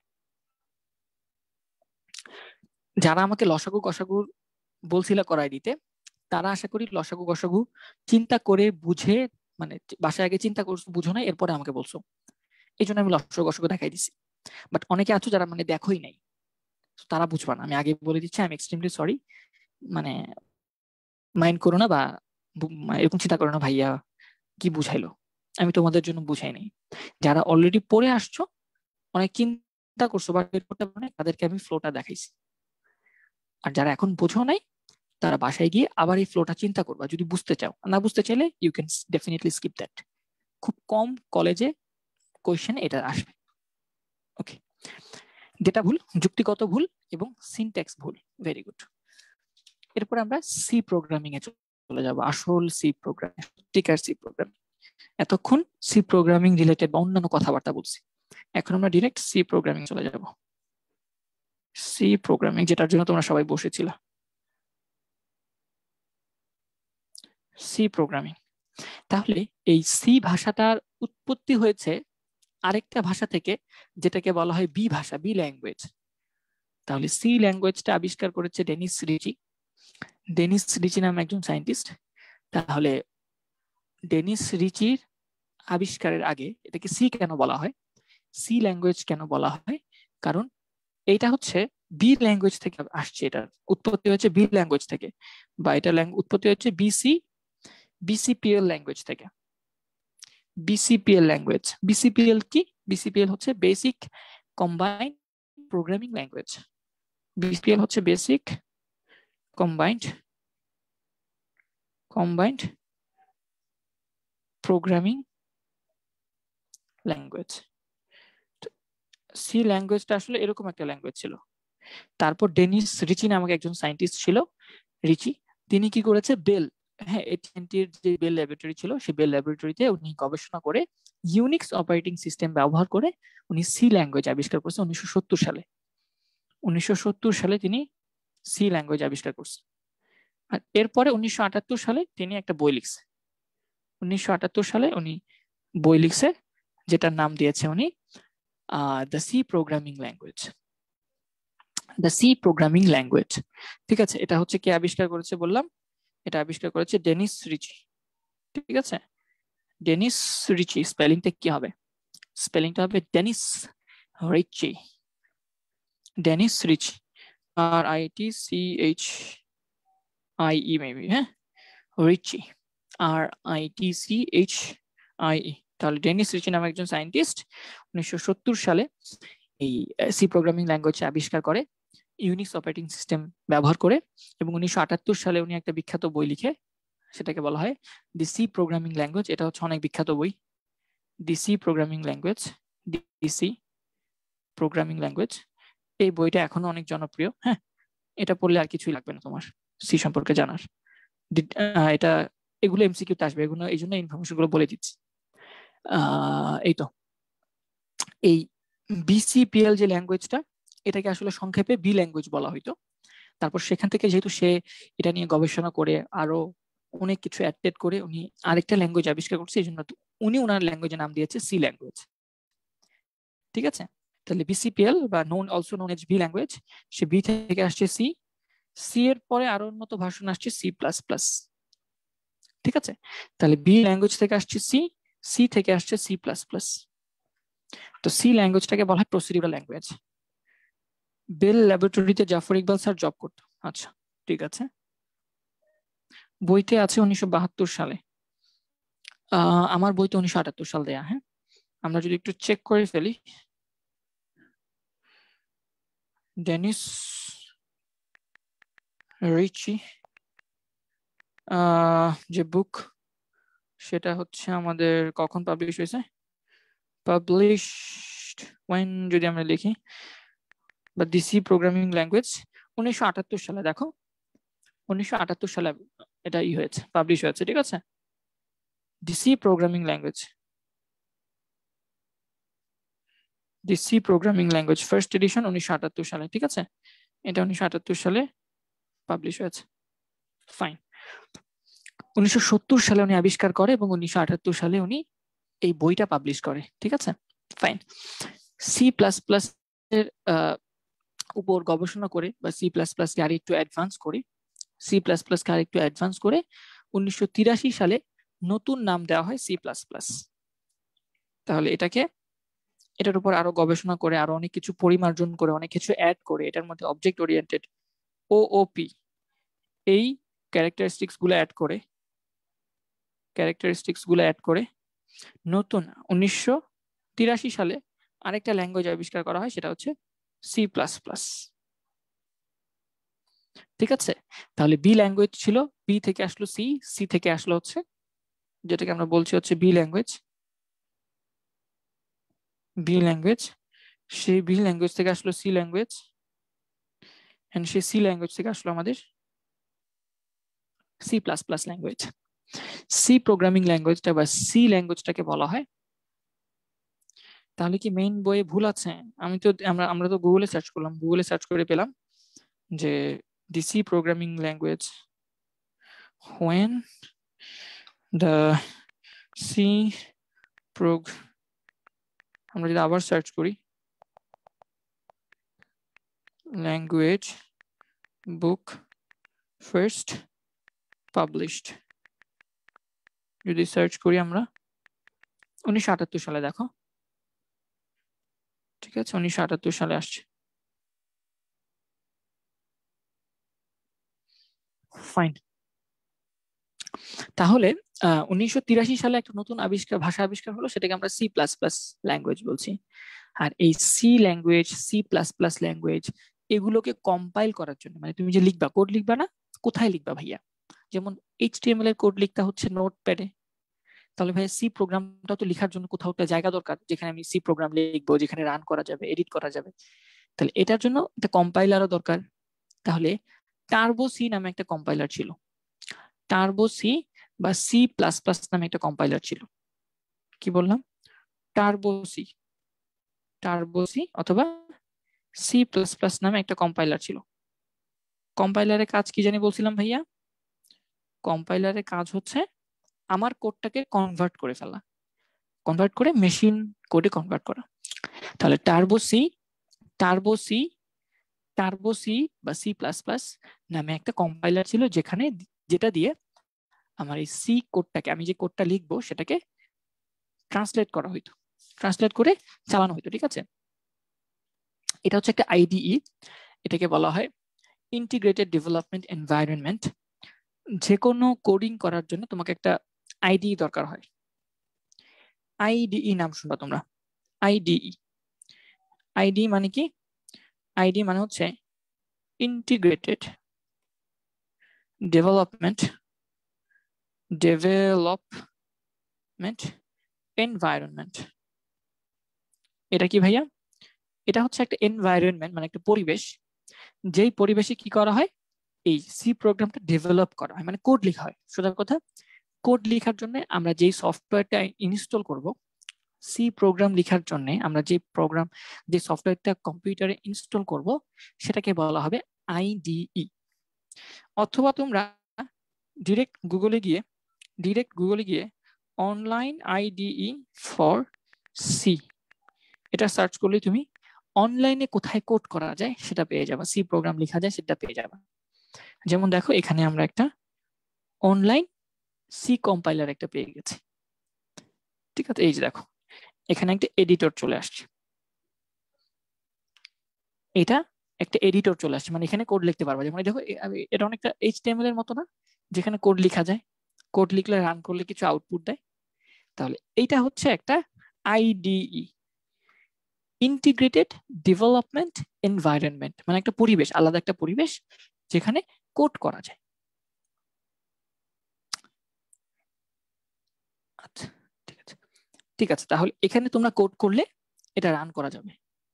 যারা আমাকে লসাগু কষাগু বলছিল করায় দিতে তারা আশা করি লসাগু কষাগু চিন্তা করে বুঝে মানে বাসায় আগে চিন্তা করছো বুঝো না এরপরে আমাকে বলছো এই জন্য আমি লসাগু কষাগু দেখাই দিছি বাট অনেকে আছো যারা মানে দেখোই নাই তো তারা বুঝবা না আমি আগে বলে দিচ্ছি আমি এক্সট্রিমলি সরি মানে মাইন্ড করো না বা মানে এরকম চিন্তা করো না ভাইয়া কি বুঝাইলো আমি তোমাদের জন্য বুঝাই যারা অলরেডি পড়ে আসছো অনেক চিন্তা করছো বা তাদেরকে আমি ফ্লোটা দেখাইছি আর যারা এখন বোঝো নাই তারা বাসায় গিয়ে আবার এই ফ্লোটা চিন্তা করবা যদি বুঝতে চাও না বুঝতে চাইলে you can definitely skip that খুব কম কলেজে কোয়েশ্চেন এটা আসবে ওকে ডেটা ভুল যুক্তিগত ভুল এবং সিনট্যাক্স ভুল ভেরি গুড এরপর আমরা সি প্রোগ্রামিং এ চলে যাব আসল সি প্রোগ্রাম টিকার সি প্রোগ্রাম এতক্ষণ সি প্রোগ্রামিং রিলেটেড বা অন্যান্য কথাবার্তা বলছি এখন আমরা ডিরেক্ট সি প্রোগ্রামিং চলে যাব সি প্রোগ্রামিং যেটার জন্য তোমরা সবাই বসেছিল সি প্রোগ্রামিং তাহলে এই সি ভাষাটার উৎপত্তি হয়েছে আরেকটা ভাষা থেকে যেটাকে বলা হয় বি ভাষা বি ল্যাঙ্গুয়েজ তাহলে সি ল্যাঙ্গুয়েজটা আবিষ্কার করেছে ডেনিস রিচি ডেনিস রিচি নামে একজন সায়েন্টিস্ট তাহলে ডেনিস রিচির আবিষ্কারের আগে এটাকে সি কেন বলা হয় সি ল্যাঙ্গুয়েজ কেন বলা হয় কারণ এইটা হচ্ছে বি ল্যাঙ্গুয়েজ থেকে আসছে এটার উৎপত্তি হচ্ছে বি ল্যাঙ্গুয়েজ থেকে বা এটা উৎপত্তি হচ্ছে বিসি বিসিপিএল ল্যাঙ্গুয়েজ থেকে বিসিপিএল ল্যাঙ্গুয়েজ বিসিপিএল কি বিসিপিএল হচ্ছে basic combined programming language BCPL হচ্ছে basic combined combined programming language C ল্যাঙ্গুয়েজটা আসলে এরকম একটা ল্যাঙ্গুয়েজ ছিল তারপর ডেনিস রিচি নামক একজন সায়েন্টিস্ট ছিল রিচি তিনি কি করেছে বেল হ্যাঁ এটিএনটির যে বেল ল্যাবরেটরি ছিল সেই বেল ল্যাবরেটরিতে উনি গবেষণা করে ইউনিক্স অপারেটিং সিস্টেম ব্যবহার করে উনি সি ল্যাঙ্গুয়েজ আবিষ্কার করছেন উনিশশো সালে উনিশশো সালে তিনি সি ল্যাঙ্গুয়েজ আবিষ্কার করছেন আর এরপরে উনিশশো সালে তিনি একটা বই লিখছে উনিশশো সালে উনি বই লিখছে যেটার নাম দিয়েছে উনি the C programming language the C programming language ঠিক আছে এটা হচ্ছে কে আবিষ্কার করেছে বললাম এটা আবিষ্কার করেছে ডেনিস রিচি ঠিক আছে ডেনিস রিচি স্পেলিংটা কি হবে স্পেলিংটা হবে Dennis Ritchie Dennis Ritchie R I T C H I E maybe হ্যাঁ Ritchie R I T C H I E তাহলে ডেনিস রিচি নামে একজন সায়েন্টিস্ট উনিশশো সালে এই সি প্রোগ্রামিং ল্যাঙ্গুয়েজ আবিষ্কার করে ইউনিক্স অপারেটিং সিস্টেম ব্যবহার করে এবং উনিশশো সালে উনি একটা বিখ্যাত বই লিখে সেটাকে বলা হয় দি সি প্রোগ্রামিং ল্যাঙ্গুয়েজ এটা হচ্ছে অনেক বিখ্যাত বই the C programming language C programming language এই বইটা এখনো অনেক জনপ্রিয় হ্যাঁ এটা পড়লে আর কিছুই লাগবে না তোমার সি সম্পর্কে জানার এটা এগুলো এমসিকিউতে আসবে এগুলো এই জন্য ইনফরমেশনগুলো বলে দিচ্ছি এই তো এই বিসিপিএল যে ল্যাঙ্গুয়েজটা এটাকে আসলে সংক্ষেপে বি ল্যাঙ্গুয়েজ বলা হইতো তারপর সেখান থেকে যেহেতু সে এটা নিয়ে গবেষণা করে আরো অনেক কিছু অ্যাডটেড করে উনি আরেকটা ল্যাঙ্গুয়েজ আবিষ্কার করছে এই জন্য উনি ওনার ল্যাঙ্গুয়েজের নাম দিয়েছে সি ল্যাঙ্গুয়েজ ঠিক আছে তাহলে বিসিপিএল বা known also known as B language সে বি থেকে আসছে সি সি এর পরে আরো উন্নত ভার্সন আসছে সি প্লাস প্লাস ঠিক আছে তাহলে বি ল্যাঙ্গুয়েজ থেকে আসছে সি সি থেকে আসছে সি প্লাস প্লাস তো সি ল্যাঙ্গুয়েজটাকে বলা হয় প্রসিডিউরাল ল্যাঙ্গুয়েজ বেল ল্যাবরেটরিতে জাফর ইকবাল স্যার জব করত আচ্ছা ঠিক আছে বইতে আছে উনিশশো সালে আমার বইতে উনিশশো আটাত্তর সাল দেয়া হ্যাঁ আমরা যদি একটু চেক করে ফেলি ডেনিস রিচি যে বুক সেটা হচ্ছে আমাদের কখন পাবলিশ হয়েছে পাবলিশড ওয়েন যদি আমরা লিখি বা ডিসি প্রোগ্রামিং ল্যাঙ্গুয়েজ উনিশশো সালে দেখো উনিশশো সালে এটা ই হয়েছে পাবলিশ হয়েছে ঠিক আছে the C programming language the C C programming language first edition উনিশশো সালে ঠিক আছে এটা উনিশশো সালে পাবলিশ হয়েছে ফাইন উনিশশো সালে উনি আবিষ্কার করে এবং উনিশশো সালে উনি এই বইটা পাবলিশ করে ঠিক আছে ফাইন সি প্লাস প্লাস এর উপর গবেষণা করে বা সি প্লাস প্লাসকে কে একটু অ্যাডভান্স করে সি প্লাস প্লাসকে কে একটু অ্যাডভান্স করে উনিশশো সালে নতুন নাম দেওয়া হয় সি প্লাস প্লাস তাহলে এটাকে এটার উপর আরো গবেষণা করে আরো অনেক কিছু পরিমার্জন করে অনেক কিছু অ্যাড করে এটার মধ্যে অবজেক্ট ওরিয়েন্টেড ওপি এই ক্যারেক্টারিস্টিক্স গুলো অ্যাড করে ক্যারেক্টারিস্টিক্স গুলো অ্যাড করে নতুন উনিশশো সালে আরেকটা ল্যাঙ্গুয়েজ আবিষ্কার করা হয় সেটা হচ্ছে সি প্লাস প্লাস ঠিক আছে তাহলে বি ল্যাঙ্গুয়েজ ছিল বি থেকে আসলো সি সি থেকে আসলো হচ্ছে যেটাকে আমরা বলছি হচ্ছে বি ল্যাঙ্গুয়েজ বি ল্যাঙ্গুয়েজ সেই বি ল্যাঙ্গুয়েজ থেকে আসলো সি ল্যাঙ্গুয়েজ এন্ড সেই সি ল্যাঙ্গুয়েজ থেকে আসলো আমাদের C plus plus language C programming ল্যাঙ্গুয়েজটা বা সি ল্যাঙ্গুয়েজটাকে বলা হয় তাহলে কি মেইন বইয়ে ভুল আছে আমি তো আমরা আমরা তো গুগলে সার্চ করলাম গুগলে সার্চ করে পেলাম যে the C programming language when the C প্রোগ আমরা যদি আবার সার্চ করি ল্যাঙ্গুয়েজ বুক ফার্স্ট পাবলিশড যদি সার্চ করি আমরা উনিশশো সালে দেখো ঠিক আছে উনিশশো আটাত্তর সালে আসছে ফাইন তাহলে উনিশশো সালে একটা নতুন আবিষ্কার ভাষা আবিষ্কার হলো সেটাকে আমরা সি প্লাস প্লাস ল্যাঙ্গুয়েজ বলছি আর এই C language C plus plus language এগুলোকে কম্পাইল করার জন্য মানে তুমি যে লিখবা কোড লিখবা না কোথায় লিখবা ভাইয়া যেমন এইচ এল এর কোড লিখতে হচ্ছে নোট প্যাডে তাহলে ভাই সি প্রোগ্রামটা তো লেখার জন্য কোথাও একটা জায়গা দরকার যেখানে আমি সি প্রোগ্রাম লিখবো যেখানে রান করা যাবে এডিট করা যাবে তাহলে এটার জন্য একটা কম্পাইলারও দরকার তাহলে টার্বো সি নামে একটা কম্পাইলার ছিল টার্বো সি বা সি প্লাস প্লাস নামে একটা কম্পাইলার ছিল কি বললাম টার্বো সি টার্বো সি অথবা সি প্লাস প্লাস নামে একটা কম্পাইলার ছিল কম্পাইলারের কাজ কি জানি বলছিলাম ভাইয়া কম্পাইলারের কাজ হচ্ছে আমার কোডটাকে কনভার্ট করে ফেলা কনভার্ট করে মেশিন কোডে কনভার্ট করা তাহলে turbo C turbo C turbo C বা সি প্লাস প্লাস নামে একটা কম্পাইলার ছিল যেখানে যেটা দিয়ে আমার এই সি কোডটাকে আমি যে কোডটা লিখবো সেটাকে ট্রান্সলেট করা হইতো ট্রান্সলেট করে চালানো হইতো ঠিক আছে এটা হচ্ছে একটা আইডিই এটাকে বলা হয় ইন্টিগ্রেটেড ডেভেলপমেন্ট এনভায়রনমেন্ট যে কোনো কোডিং করার জন্য তোমাকে একটা আইডি দরকার হয় আইডিই নাম শুনবা তোমরা আইডিই আইডি মানে কি আইডি মানে হচ্ছে ইন্টিগ্রেটেড ডেভেলপমেন্ট ডেভেলপমেন্ট এনভায়রনমেন্ট এটা কি ভাইয়া এটা হচ্ছে একটা এনভায়রনমেন্ট মানে একটা পরিবেশ যেই পরিবেশে কি করা হয় এই সি প্রোগ্রামটা ডেভেলপ করা হয় মানে কোড লেখা হয় সোজা কথা কোড লেখার জন্য আমরা যেই সফটওয়্যারটা ইনস্টল করব সি প্রোগ্রাম লেখার জন্য আমরা যে প্রোগ্রাম যে সফটওয়্যারটা কম্পিউটারে ইনস্টল করব সেটাকে বলা হবে আইডিই অথবা তোমরা ডিরেক্ট গুগলে গিয়ে ডিরেক্ট গুগলে গিয়ে অনলাইন আইডিই ফর সি এটা সার্চ করলে তুমি অনলাইনে কোথায় কোড করা যায় সেটা পেয়ে যাবা সি প্রোগ্রাম লেখা যায় সেটা পেয়ে যাবা যেমন দেখো এখানে আমরা একটা অনলাইন সি কম্পাইলার একটা পেয়ে গেছি ঠিক আছে এই যে দেখো এখানে একটা এডিটর চলে আসছে এটা একটা এডিটর চলে আসছে মানে এখানে কোড লিখতে পারবা যেমন দেখো এটা অনেকটা এইচটিএমএল এর মতো না যেখানে কোড লেখা যায় কোড লিখলে রান করলে কিছু আউটপুট দেয় তাহলে এইটা হচ্ছে একটা আইডিই ইন্টিগ্রেটেড ডেভেলপমেন্ট এনভায়রনমেন্ট মানে একটা পরিবেশ আলাদা একটা পরিবেশ যেখানে কোড করা যায় আচ্ছা, ঠিক আছে ঠিক আছে তাহলে এখানে তোমরা কোড করলে এটা রান করা যাবে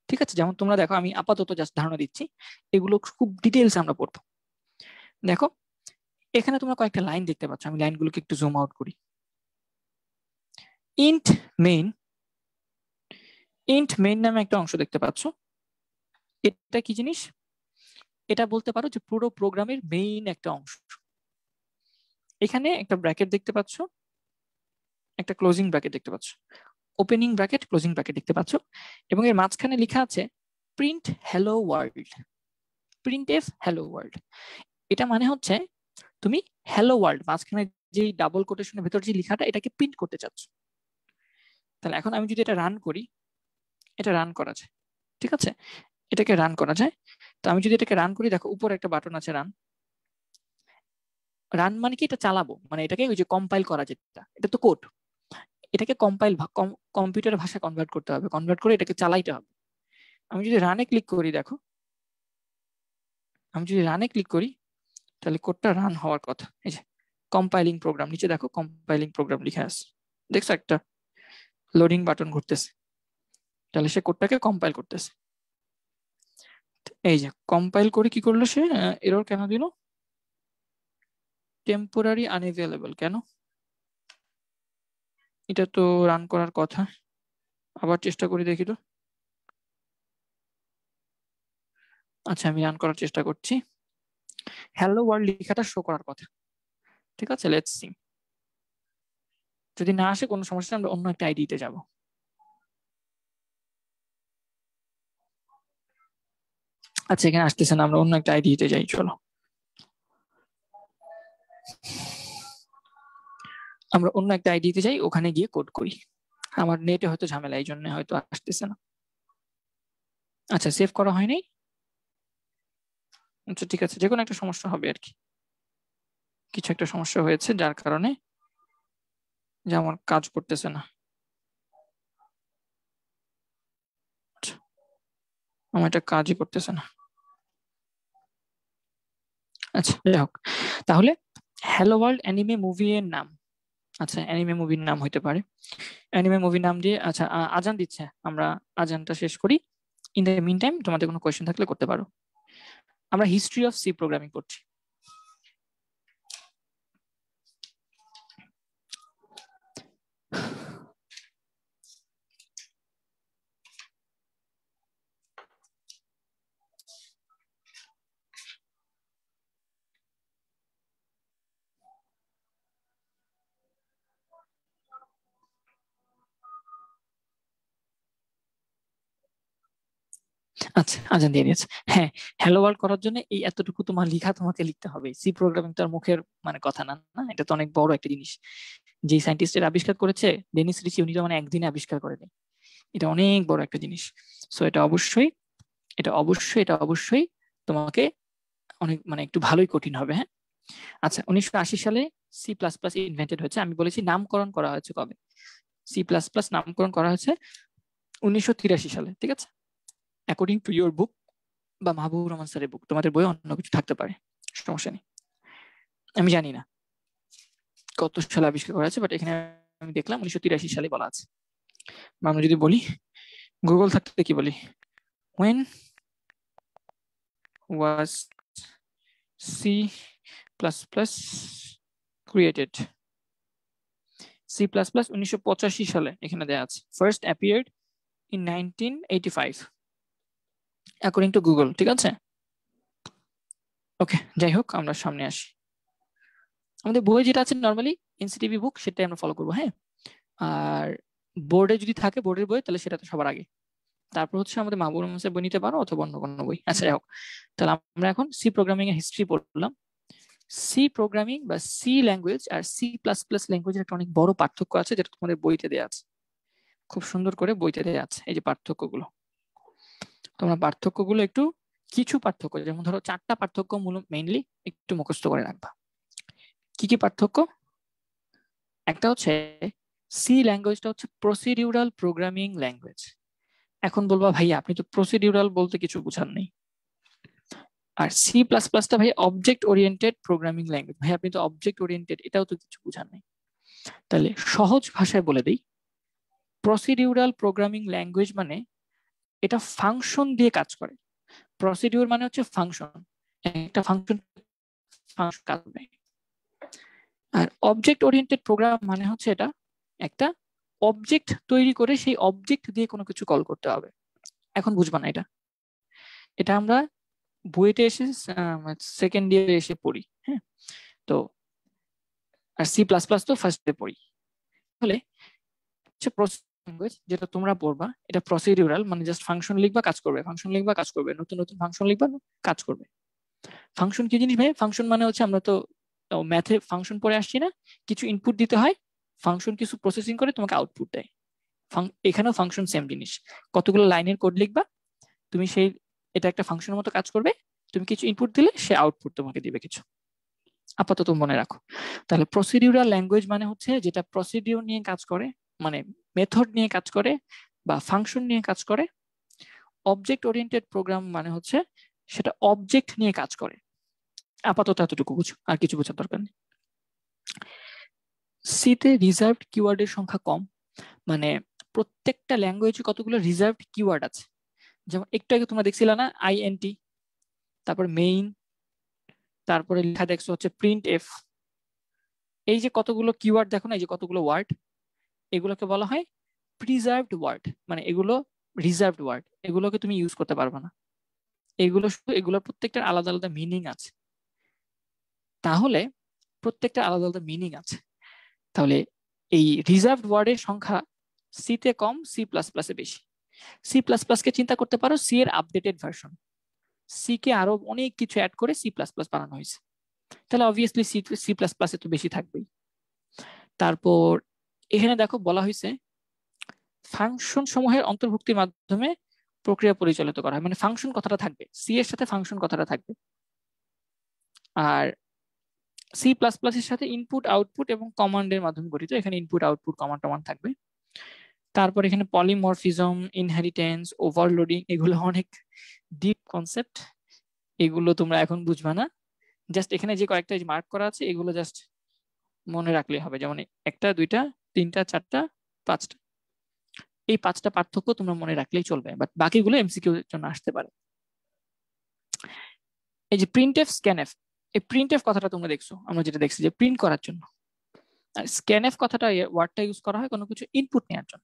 ঠিক আছে যেমন তোমরা দেখো আমি আপাতত জাস্ট ধারণা দিচ্ছি এগুলো খুব ডিটেলস আমরা পড়বো দেখো এখানে তোমরা কয়েকটা লাইন দেখতে পাচ্ছ আমি লাইনগুলোকে একটু জুম আউট করি ইন্ট মেইন ইন্ট মেইন নামে একটা অংশ দেখতে পাচ্ছ এটা কি জিনিস এটা বলতে পারো যে পুরো প্রোগ্রামের মেইন একটা অংশ এখানে একটা ব্র্যাকেট দেখতে পাচ্ছ একটা ক্লোজিং ব্র্যাকেট দেখতে পাচ্ছ ওপেনিং ব্র্যাকেট ক্লোজিং ব্র্যাকেট দেখতে পাচ্ছ এবং এর মাঝখানে লেখা আছে print hello world print F hello world এটা মানে হচ্ছে তুমি হ্যালো ওয়ার্ল্ড মাঝখানে যে ডাবল কোটেশনের ভেতর যে লেখাটা এটাকে প্রিন্ট করতে চাচ্ছ তাহলে এখন আমি যদি এটা রান করি এটা রান করা যায় ঠিক আছে এটাকে রান করা যায় তো আমি যদি এটাকে রান করি দেখো উপরে একটা বাটন আছে রান রান মানে কি এটা চালাবো মানে এটাকে ওই যে কম্পাইল করা যেটা এটা তো কোড এটাকে কম্পাইল কম্পিউটার ভাষা কনভার্ট করতে হবে কনভার্ট করে এটাকে চালাইতে হবে আমি যদি রানে ক্লিক করি দেখো আমি যদি রানে ক্লিক করি তাহলে কোডটা রান হওয়ার কথা এই যে কম্পাইলিং প্রোগ্রাম নিচে দেখো কম্পাইলিং প্রোগ্রাম লিখে আছে দেখছো একটা লোডিং বাটন ঘুরতেছে তাহলে সে কোডটাকে কম্পাইল করতেছে এই যে কম্পাইল করে কি করলো সে এরর কেন দিল টেম্পোরারি আনএভেলেবল কেন এটা তো রান করার কথা আবার চেষ্টা করি দেখি তো আচ্ছা আমি রান করার চেষ্টা করছি হ্যালো ওয়ার্ল্ড লেখাটা শো করার কথা ঠিক আছে লেটস সি যদি না আসে কোনো সমস্যা আমরা অন্য একটা আইডিতে যাব আচ্ছা এখানে আসতেছে না আমরা অন্য একটা আইডিতে যাই চলো আমরা অন্য একটা আইডিতে যাই ওখানে গিয়ে কোড করি আমার নেটে হয়তো ঝামেলা এই জন্য হয়তো আসতেছে না আচ্ছা সেভ করা হয়নি আচ্ছা ঠিক আছে যে কোনো একটা সমস্যা হবে আর কি কিছু একটা সমস্যা হয়েছে যার কারণে যে আমার কাজ করতেছে না আমার এটা কাজই করতেছে না আচ্ছা যাই হোক তাহলে হ্যালো ওয়ার্ল্ড অ্যানিমে মুভি এর নাম আচ্ছা অ্যানিমে মুভির নাম হইতে পারে অ্যানিমে মুভির নাম দিয়ে আচ্ছা আজান দিচ্ছে আমরা আজানটা শেষ করি ইন দ্য মিন টাইম তোমাদের কোনো কোয়েশ্চেন থাকলে করতে পারো আমরা হিস্ট্রি অফ সি প্রোগ্রামিং করছি আচ্ছা আজান দিয়ে দিয়েছে হ্যাঁ হ্যালো ওয়ার্ল্ড করার জন্য এই এতটুকু তোমার লিখা তোমাকে লিখতে হবে সি প্রোগ্রামিং তো আর মুখের মানে কথা না না এটা তো অনেক বড় একটা জিনিস যে সায়েন্টিস্টের আবিষ্কার করেছে ডেনিস রিচি উনি তো মানে একদিনে আবিষ্কার করেনি এটা অনেক বড় একটা জিনিস সো এটা অবশ্যই এটা অবশ্যই এটা অবশ্যই তোমাকে অনেক মানে একটু ভালোই কঠিন হবে হ্যাঁ আচ্ছা উনিশশো আশি সালে সি প্লাস প্লাস ইনভেন্টেড হয়েছে আমি বলেছি নামকরণ করা হয়েছে কবে সি প্লাস প্লাস নামকরণ করা হয়েছে উনিশশো তিরাশি সালে ঠিক আছে অ্যাকর্ডিং টু ইউর বুক বা মাহবুবুর রহমান স্যারের বুক তোমাদের বইয়ে অন্য কিছু থাকতে পারে সমস্যা নেই আমি জানি না কত সালে আবিষ্কার করা আছে বাট এখানে আমি দেখলাম উনিশশো তিরাশি সালে বলা আছে আমরা যদি বলি গুগল থাকতে কি বলি was C plus plus created C plus plus উনিশশো পঁচাশি সালে এখানে দেওয়া আছে first in nineteen eighty five according to Google ঠিক আছে ওকে যাই হোক আমরা সামনে আসি আমাদের বই যেটা আছে নর্মালি এনসিটিভি বুক সেটাই আমরা ফলো করবো হ্যাঁ আর বোর্ডে যদি থাকে বোর্ডের বই তাহলে সেটা তো সবার আগে তারপর হচ্ছে আমাদের মাহবুব রহমানের বই নিতে পারো অথবা অন্য কোনো বই আচ্ছা যাই হোক তাহলে আমরা এখন সি প্রোগ্রামিং এর হিস্ট্রি পড়লাম সি প্রোগ্রামিং বা সি ল্যাঙ্গুয়েজ আর সি প্লাস প্লাস ল্যাঙ্গুয়েজের একটা অনেক বড় পার্থক্য আছে যেটা তোমাদের বইতে দেওয়া আছে খুব সুন্দর করে বইতে দেওয়া আছে এই যে পার্থক্যগুলো তোমরা পার্থক্যগুলো একটু কিছু পার্থক্য যেমন ধরো চারটা পার্থক্য মূলক মেইনলি একটু মুখস্ত করে রাখবা কি কি পার্থক্য একটা হচ্ছে সি ল্যাঙ্গুয়েজটা হচ্ছে প্রসিডিউরাল প্রোগ্রামিং ল্যাঙ্গুয়েজ এখন বলবা ভাই আপনি তো প্রসিডিউরাল বলতে কিছু বুঝান নেই আর সি প্লাস প্লাসটা ভাই অবজেক্ট ওরিয়েন্টেড প্রোগ্রামিং ল্যাঙ্গুয়েজ ভাই আপনি তো অবজেক্ট ওরিয়েন্টেড এটাও তো কিছু বুঝান নেই তাহলে সহজ ভাষায় বলে দিই প্রসিডিউরাল প্রোগ্রামিং ল্যাঙ্গুয়েজ মানে এটা ফাংশন দিয়ে কাজ করে প্রসিডিউর মানে হচ্ছে ফাংশন একটা ফাংশন ফাংশন কাজ করে আর অবজেক্ট ওরিয়েন্টেড প্রোগ্রাম মানে হচ্ছে এটা একটা অবজেক্ট তৈরি করে সেই অবজেক্ট দিয়ে কোনো কিছু কল করতে হবে এখন বুঝবা না এটা এটা আমরা বইতে এসে সেকেন্ড ইয়ারে এসে পড়ি হ্যাঁ তো আর সি প্লাস প্লাস তো ফার্স্ট পড়ি তাহলে হচ্ছে ল্যাঙ্গুয়েজ যেটা তোমরা পড়বা এটা প্রসিডিউরাল মানে জাস্ট ফাংশন লিখবা কাজ করবে ফাংশন লিখবা কাজ করবে নতুন নতুন ফাংশন লিখবা কাজ করবে ফাংশন কি জিনিস ভাই ফাংশন মানে হচ্ছে আমরা তো ম্যাথে ফাংশন পড়ে আসছি না কিছু ইনপুট দিতে হয় ফাংশন কিছু প্রসেসিং করে তোমাকে আউটপুট দেয় এখানেও ফাংশন সেম জিনিস কতগুলো লাইনের কোড লিখবা তুমি সেই এটা একটা ফাংশনের মতো কাজ করবে তুমি কিছু ইনপুট দিলে সে আউটপুট তোমাকে দিবে কিছু আপাতত মনে রাখো তাহলে প্রসিডিউরাল ল্যাঙ্গুয়েজ মানে হচ্ছে যেটা প্রসিডিউর নিয়ে কাজ করে মানে মেথড নিয়ে কাজ করে বা ফাংশন নিয়ে কাজ করে অবজেক্ট ওরিয়েন্টেড প্রোগ্রাম মানে হচ্ছে সেটা অবজেক্ট নিয়ে কাজ করে আপাতত এতটুকু বুঝো আর কিছু বোঝার দরকার নেই সিতে রিজার্ভড কিওয়ার্ডের সংখ্যা কম মানে প্রত্যেকটা ল্যাঙ্গুয়েজে কতগুলো রিজার্ভড কিওয়ার্ড আছে যেমন একটু আগে তোমরা দেখছিলে না আইএনটি তারপর মেইন তারপরে লেখা দেখছো হচ্ছে প্রিন্ট এফ এই যে কতগুলো কিওয়ার্ড দেখো না এই যে কতগুলো ওয়ার্ড এগুলোকে বলা হয় প্রিজার্ভড ওয়ার্ড মানে এগুলো রিজার্ভড ওয়ার্ড এগুলোকে তুমি ইউজ করতে পারবে না এগুলো শুধু এগুলোর প্রত্যেকটার আলাদা আলাদা মিনিং আছে তাহলে প্রত্যেকটা আলাদা আলাদা মিনিং আছে তাহলে এই রিজার্ভড ওয়ার্ডের সংখ্যা সিতে কম সি প্লাস প্লাসে বেশি সি প্লাস প্লাসকে চিন্তা করতে পারো সি এর আপডেটেড ভার্সন সি কে আরো অনেক কিছু অ্যাড করে সি প্লাস প্লাস বানানো হয়েছে তাহলে অবভিয়াসলি সি সি প্লাস প্লাসে তো বেশি থাকবেই তারপর এখানে দেখো বলা হয়েছে ফাংশন সমূহের অন্তর্ভুক্তির মাধ্যমে প্রক্রিয়া পরিচালিত করা হয় মানে ফাংশন কথাটা থাকবে সি এর সাথে ফাংশন কথাটা থাকবে আর সি প্লাস প্লাস এর সাথে ইনপুট আউটপুট এবং কমান্ডের মাধ্যমে গঠিত এখানে ইনপুট আউটপুট কমান্ড টমান থাকবে তারপর এখানে পলিমরফিজম ইনহেরিটেন্স ওভারলোডিং এগুলো অনেক ডিপ কনসেপ্ট এগুলো তোমরা এখন বুঝবা না জাস্ট এখানে যে কয়েকটা মার্ক করা আছে এগুলো জাস্ট মনে রাখলে হবে যেমন একটা দুইটা তিনটা চারটা পাঁচটা এই পাঁচটা পার্থক্য তোমরা মনে রাখলেই চলবে বাট বাকিগুলো এমসিকিউ এর জন্য আসতে পারে এই যে প্রিন্ট এফ স্ক্যান এফ এই প্রিন্ট এফ কথাটা তোমরা দেখছো আমরা যেটা দেখছি যে প্রিন্ট করার জন্য আর স্ক্যান এফ কথাটা ওয়ার্ডটা ইউজ করা হয় কোনো কিছু ইনপুট নেওয়ার জন্য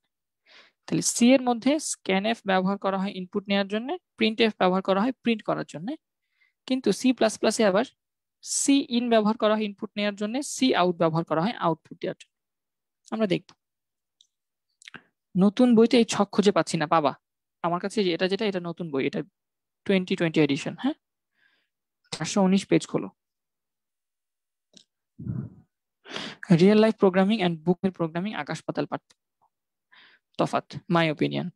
তাহলে সি এর মধ্যে স্ক্যান এফ ব্যবহার করা হয় ইনপুট নেওয়ার জন্য প্রিন্ট এফ ব্যবহার করা হয় প্রিন্ট করার জন্য কিন্তু সি প্লাস প্লাসে আবার সি ইন ব্যবহার করা হয় ইনপুট নেওয়ার জন্য সি আউট ব্যবহার করা হয় আউটপুট দেওয়ার জন্য আমরা দেখব নতুন বইতে এই ছক খুঁজে পাচ্ছি না পাবা আমার কাছে এটা যেটা এটা নতুন বই এটা টোয়েন্টি টোয়েন্টি এডিশন হ্যাঁ চারশো উনিশ পেজ খোলো রিয়েল লাইফ প্রোগ্রামিং অ্যান্ড বুকের প্রোগ্রামিং আকাশ পাতাল পাঠ তফাত my opinion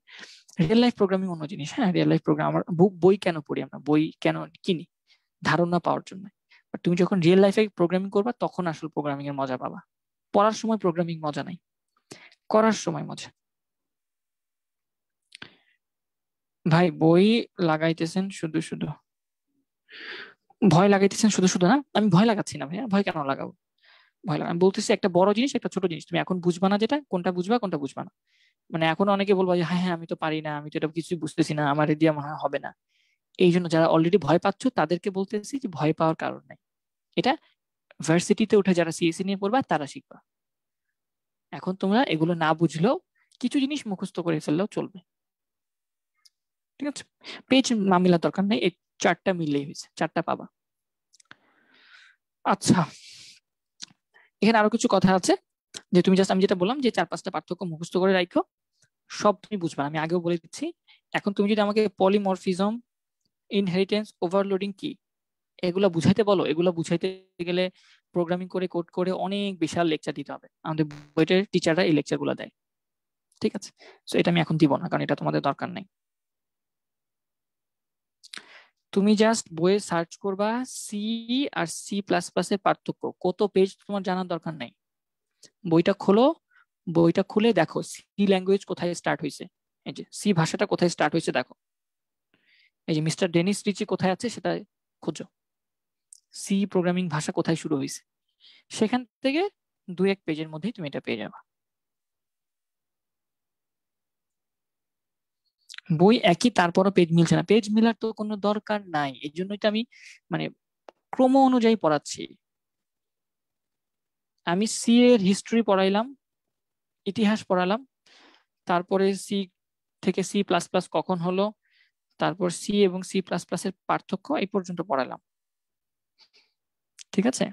real life programming অন্য জিনিস হ্যাঁ রিয়েল লাইফ প্রোগ্রাম আমরা বুক বই কেন পড়ি আমরা বই কেন কিনি ধারণা পাওয়ার জন্য তুমি যখন রিয়েল লাইফে প্রোগ্রামিং করবা তখন আসল প্রোগ্রামিং এর মজা পাবা পড়ার সময় প্রোগ্রামিং মজা নাই করার সময় মজা ভাই বই লাগাইতেছেন শুধু শুধু ভয় লাগাইতেছেন শুধু শুধু না আমি ভয় লাগাচ্ছি না ভাইয়া ভয় কেন লাগাবো ভয় লাগা বলতেছি একটা বড় জিনিস একটা ছোট জিনিস তুমি এখন বুঝবা না যেটা কোনটা বুঝবা কোনটা বুঝবা না মানে এখন অনেকে বলবো যে হ্যাঁ হ্যাঁ আমি তো পারি না আমি তো এটা কিছুই বুঝতেছি না আমার দিয়ে আমার হবে না এই জন্য যারা অলরেডি ভয় পাচ্ছ তাদেরকে বলতেছি যে ভয় পাওয়ার কারণ নাই এটা ভার্সিটিতে উঠে যারা সিএসি e নিয়ে পড়বা তারা শিখবা এখন তোমরা এগুলো না বুঝলেও কিছু জিনিস মুখস্থ করে ফেললেও চলবে ঠিক আছে পেজ মামিলা দরকার নেই এই চারটা মিললেই হয়েছে চারটা পাবা আচ্ছা এখানে আরো কিছু কথা আছে যে তুমি জাস্ট আমি যেটা বললাম যে চার পাঁচটা পার্থক্য মুখস্থ করে রাখো সব তুমি বুঝবা আমি আগেও বলে দিচ্ছি এখন তুমি যদি আমাকে পলিমরফিজম ইনহেরিটেন্স ওভারলোডিং কি এগুলো বুঝাইতে বলো এগুলো বুঝাইতে গেলে প্রোগ্রামিং করে কোড করে অনেক বিশাল লেকচার দিতে হবে আমাদের বইটের টিচাররা এই লেকচারগুলো দেয় ঠিক আছে তো এটা আমি এখন দিব না কারণ এটা তোমাদের দরকার নেই তুমি জাস্ট বইয়ে সার্চ করবা সি আর সি প্লাস প্লাস এর পার্থক্য কত পেজ তোমার জানার দরকার নেই বইটা খোলো বইটা খুলে দেখো সি ল্যাঙ্গুয়েজ কোথায় স্টার্ট হয়েছে এই যে সি ভাষাটা কোথায় স্টার্ট হয়েছে দেখো এই যে মিস্টার ডেনিস রিচি কোথায় আছে সেটা খুঁজো সি প্রোগ্রামিং ভাষা কোথায় শুরু হয়েছে সেখান থেকে দু এক পেজের মধ্যেই তুমি এটা পেয়ে যাবা বই একই তারপরও পেজ মিলছে না পেজ মিলার তো কোনো দরকার নাই এই জন্যই তো আমি মানে ক্রম অনুযায়ী পড়াচ্ছি আমি সি এর হিস্ট্রি পড়াইলাম ইতিহাস পড়ালাম তারপরে সি থেকে সি প্লাস প্লাস কখন হলো তারপর সি এবং সি প্লাস প্লাসের পার্থক্য এই পর্যন্ত পড়ালাম ঠিক আছে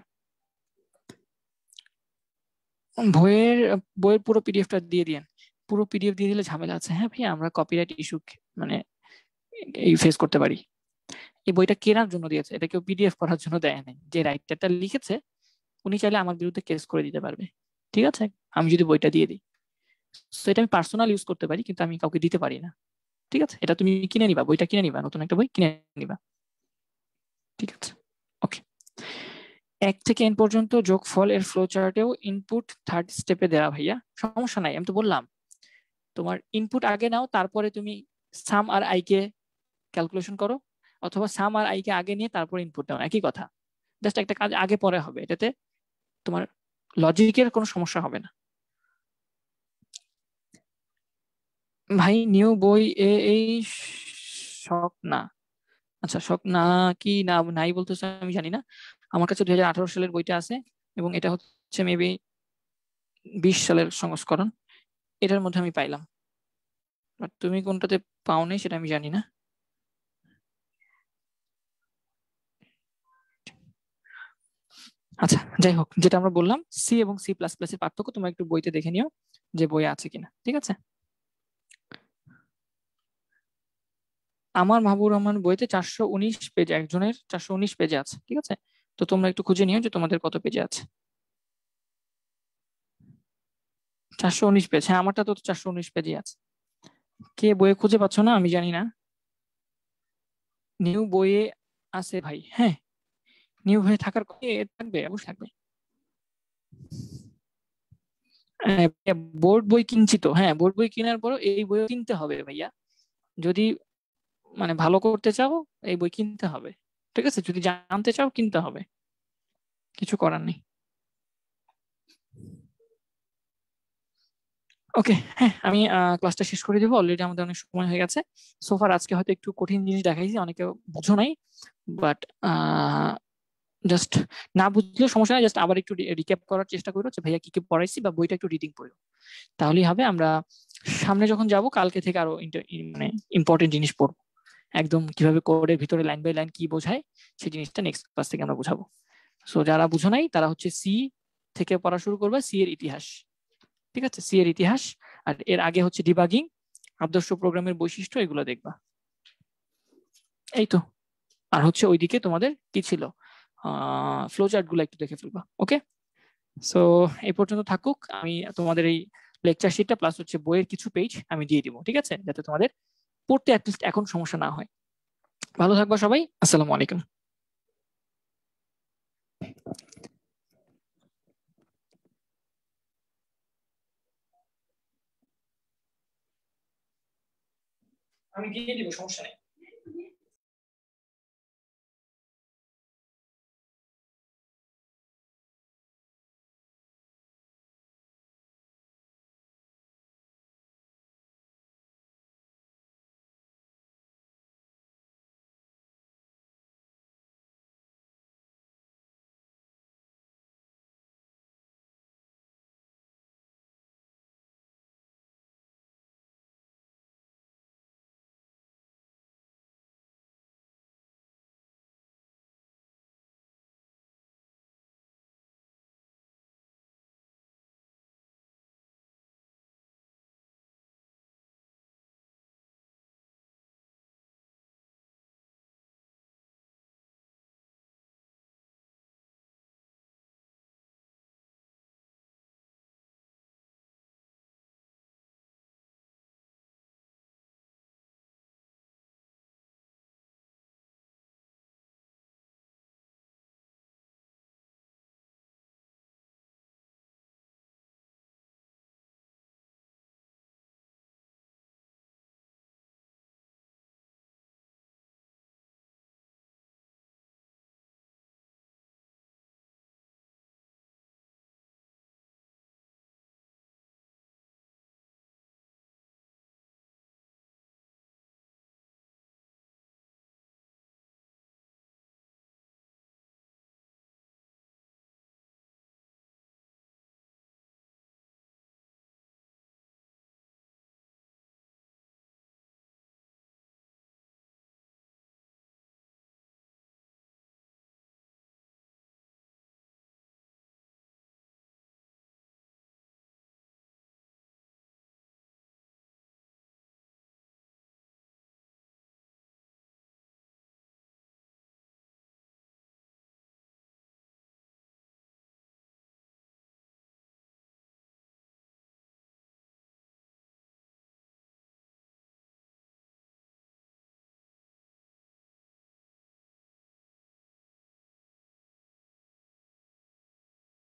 বইয়ের বইয়ের পুরো পিডিএফটা দিয়ে দিন পুরো পিডিএফ দিয়ে দিলে ঝামেলা আছে হ্যাঁ ভাই আমরা কপিরাইট ইস্যু মানে এই ফেস করতে পারি এই বইটা কেনার জন্য দিয়েছে এটা কেউ পিডিএফ করার জন্য দেয় নাই যে রাইটারটা লিখেছে উনি চাইলে আমার বিরুদ্ধে কেস করে দিতে পারবে ঠিক আছে আমি যদি বইটা দিয়ে দিই তো এটা আমি পার্সোনাল ইউজ করতে পারি কিন্তু আমি কাউকে দিতে পারি না ঠিক আছে এটা তুমি কিনে নিবা বইটা কিনে নিবা নতুন একটা বই কিনে নিবা ঠিক আছে এক থেকে এন পর্যন্ত যোগফল এর ফ্লো চার্টেও ইনপুট থার্ড স্টেপে দেওয়া ভাইয়া সমস্যা নাই আমি তো বললাম তোমার ইনপুট আগে নাও তারপরে তুমি সাম আর আই কে ক্যালকুলেশন করো অথবা সাম আর আই কে আগে নিয়ে তারপর ইনপুট নাও একই কথা জাস্ট একটা কাজ আগে পরে হবে এটাতে তোমার লজিকের কোনো সমস্যা হবে না ভাই নিউ বই এ এই শখ না আচ্ছা শখ না কি না নাই বলতেছে আমি জানি না আমার কাছে দুই সালের বইটা আছে এবং এটা হচ্ছে মেবি বিশ সালের সংস্করণ এটার মধ্যে আমি পাইলাম তুমি কোনটাতে পাও নেই সেটা আমি জানি না আচ্ছা যাই হোক যেটা আমরা বললাম সি এবং সি প্লাস প্লাস এর পার্থক্য তোমরা একটু বইতে দেখে নিও যে বই আছে কিনা ঠিক আছে আমার মাহবুব রহমান বইতে চারশো উনিশ পেজ একজনের চারশো উনিশ পেজে আছে ঠিক আছে তো তোমরা একটু খুঁজে নিও যে তোমাদের কত পেজে আছে চারশো উনিশ পেজ হ্যাঁ আমারটা তো চারশো উনিশ পেজে আছে কে বইয়ে খুঁজে পাচ্ছ না আমি জানি না নিউ বইয়ে আছে ভাই হ্যাঁ নিউ হয়ে থাকার থাকবে অবশ্যই থাকবে হ্যাঁ, বোর্ড বই কিনছি তো হ্যাঁ বোর্ড বই কেনার পর এই বই কিনতে হবে ভাইয়া যদি মানে ভালো করতে চাও এই বই কিনতে হবে ঠিক আছে যদি জানতে চাও কিনতে হবে কিছু করার নেই ওকে হ্যাঁ আমি ক্লাসটা শেষ করে দেবো অলরেডি আমাদের অনেক সময় হয়ে গেছে সোফার আজকে হয়তো একটু কঠিন জিনিস দেখাইছি অনেকে বুঝো নাই বাট জাস্ট না বুঝলেও সমস্যা নাই জাস্ট আবার একটু রিক্যাপ করার চেষ্টা করো যে ভাইয়া কি কি পড়াইছি বা বইটা একটু রিডিং করো তাহলেই হবে আমরা সামনে যখন যাব কালকে থেকে আরো মানে ইম্পর্টেন্ট জিনিস পড়বো একদম কিভাবে কোডের ভিতরে লাইন বাই লাইন কি বোঝায় সেই জিনিসটা নেক্সট ক্লাস থেকে আমরা বোঝাবো সো যারা বুঝো নাই তারা হচ্ছে সি থেকে পড়া শুরু করবে সি এর ইতিহাস ঠিক আছে সি এর ইতিহাস আর এর আগে হচ্ছে ডিবাগিং আদর্শ প্রোগ্রামের বৈশিষ্ট্য এগুলো দেখবা এই তো আর হচ্ছে ওইদিকে তোমাদের কি ছিল ফ্লো চার্ট গুলো একটু দেখে ফেলবা ওকে সো এই পর্যন্ত থাকুক আমি তোমাদের এই লেকচার শিটটা প্লাস হচ্ছে বইয়ের কিছু পেজ আমি দিয়ে দিব ঠিক আছে যাতে তোমাদের পড়তে অ্যাটলিস্ট এখন সমস্যা না হয় ভালো থাকবা সবাই আসসালামু আলাইকুম আমি গিয়ে দিব সমস্যা নেই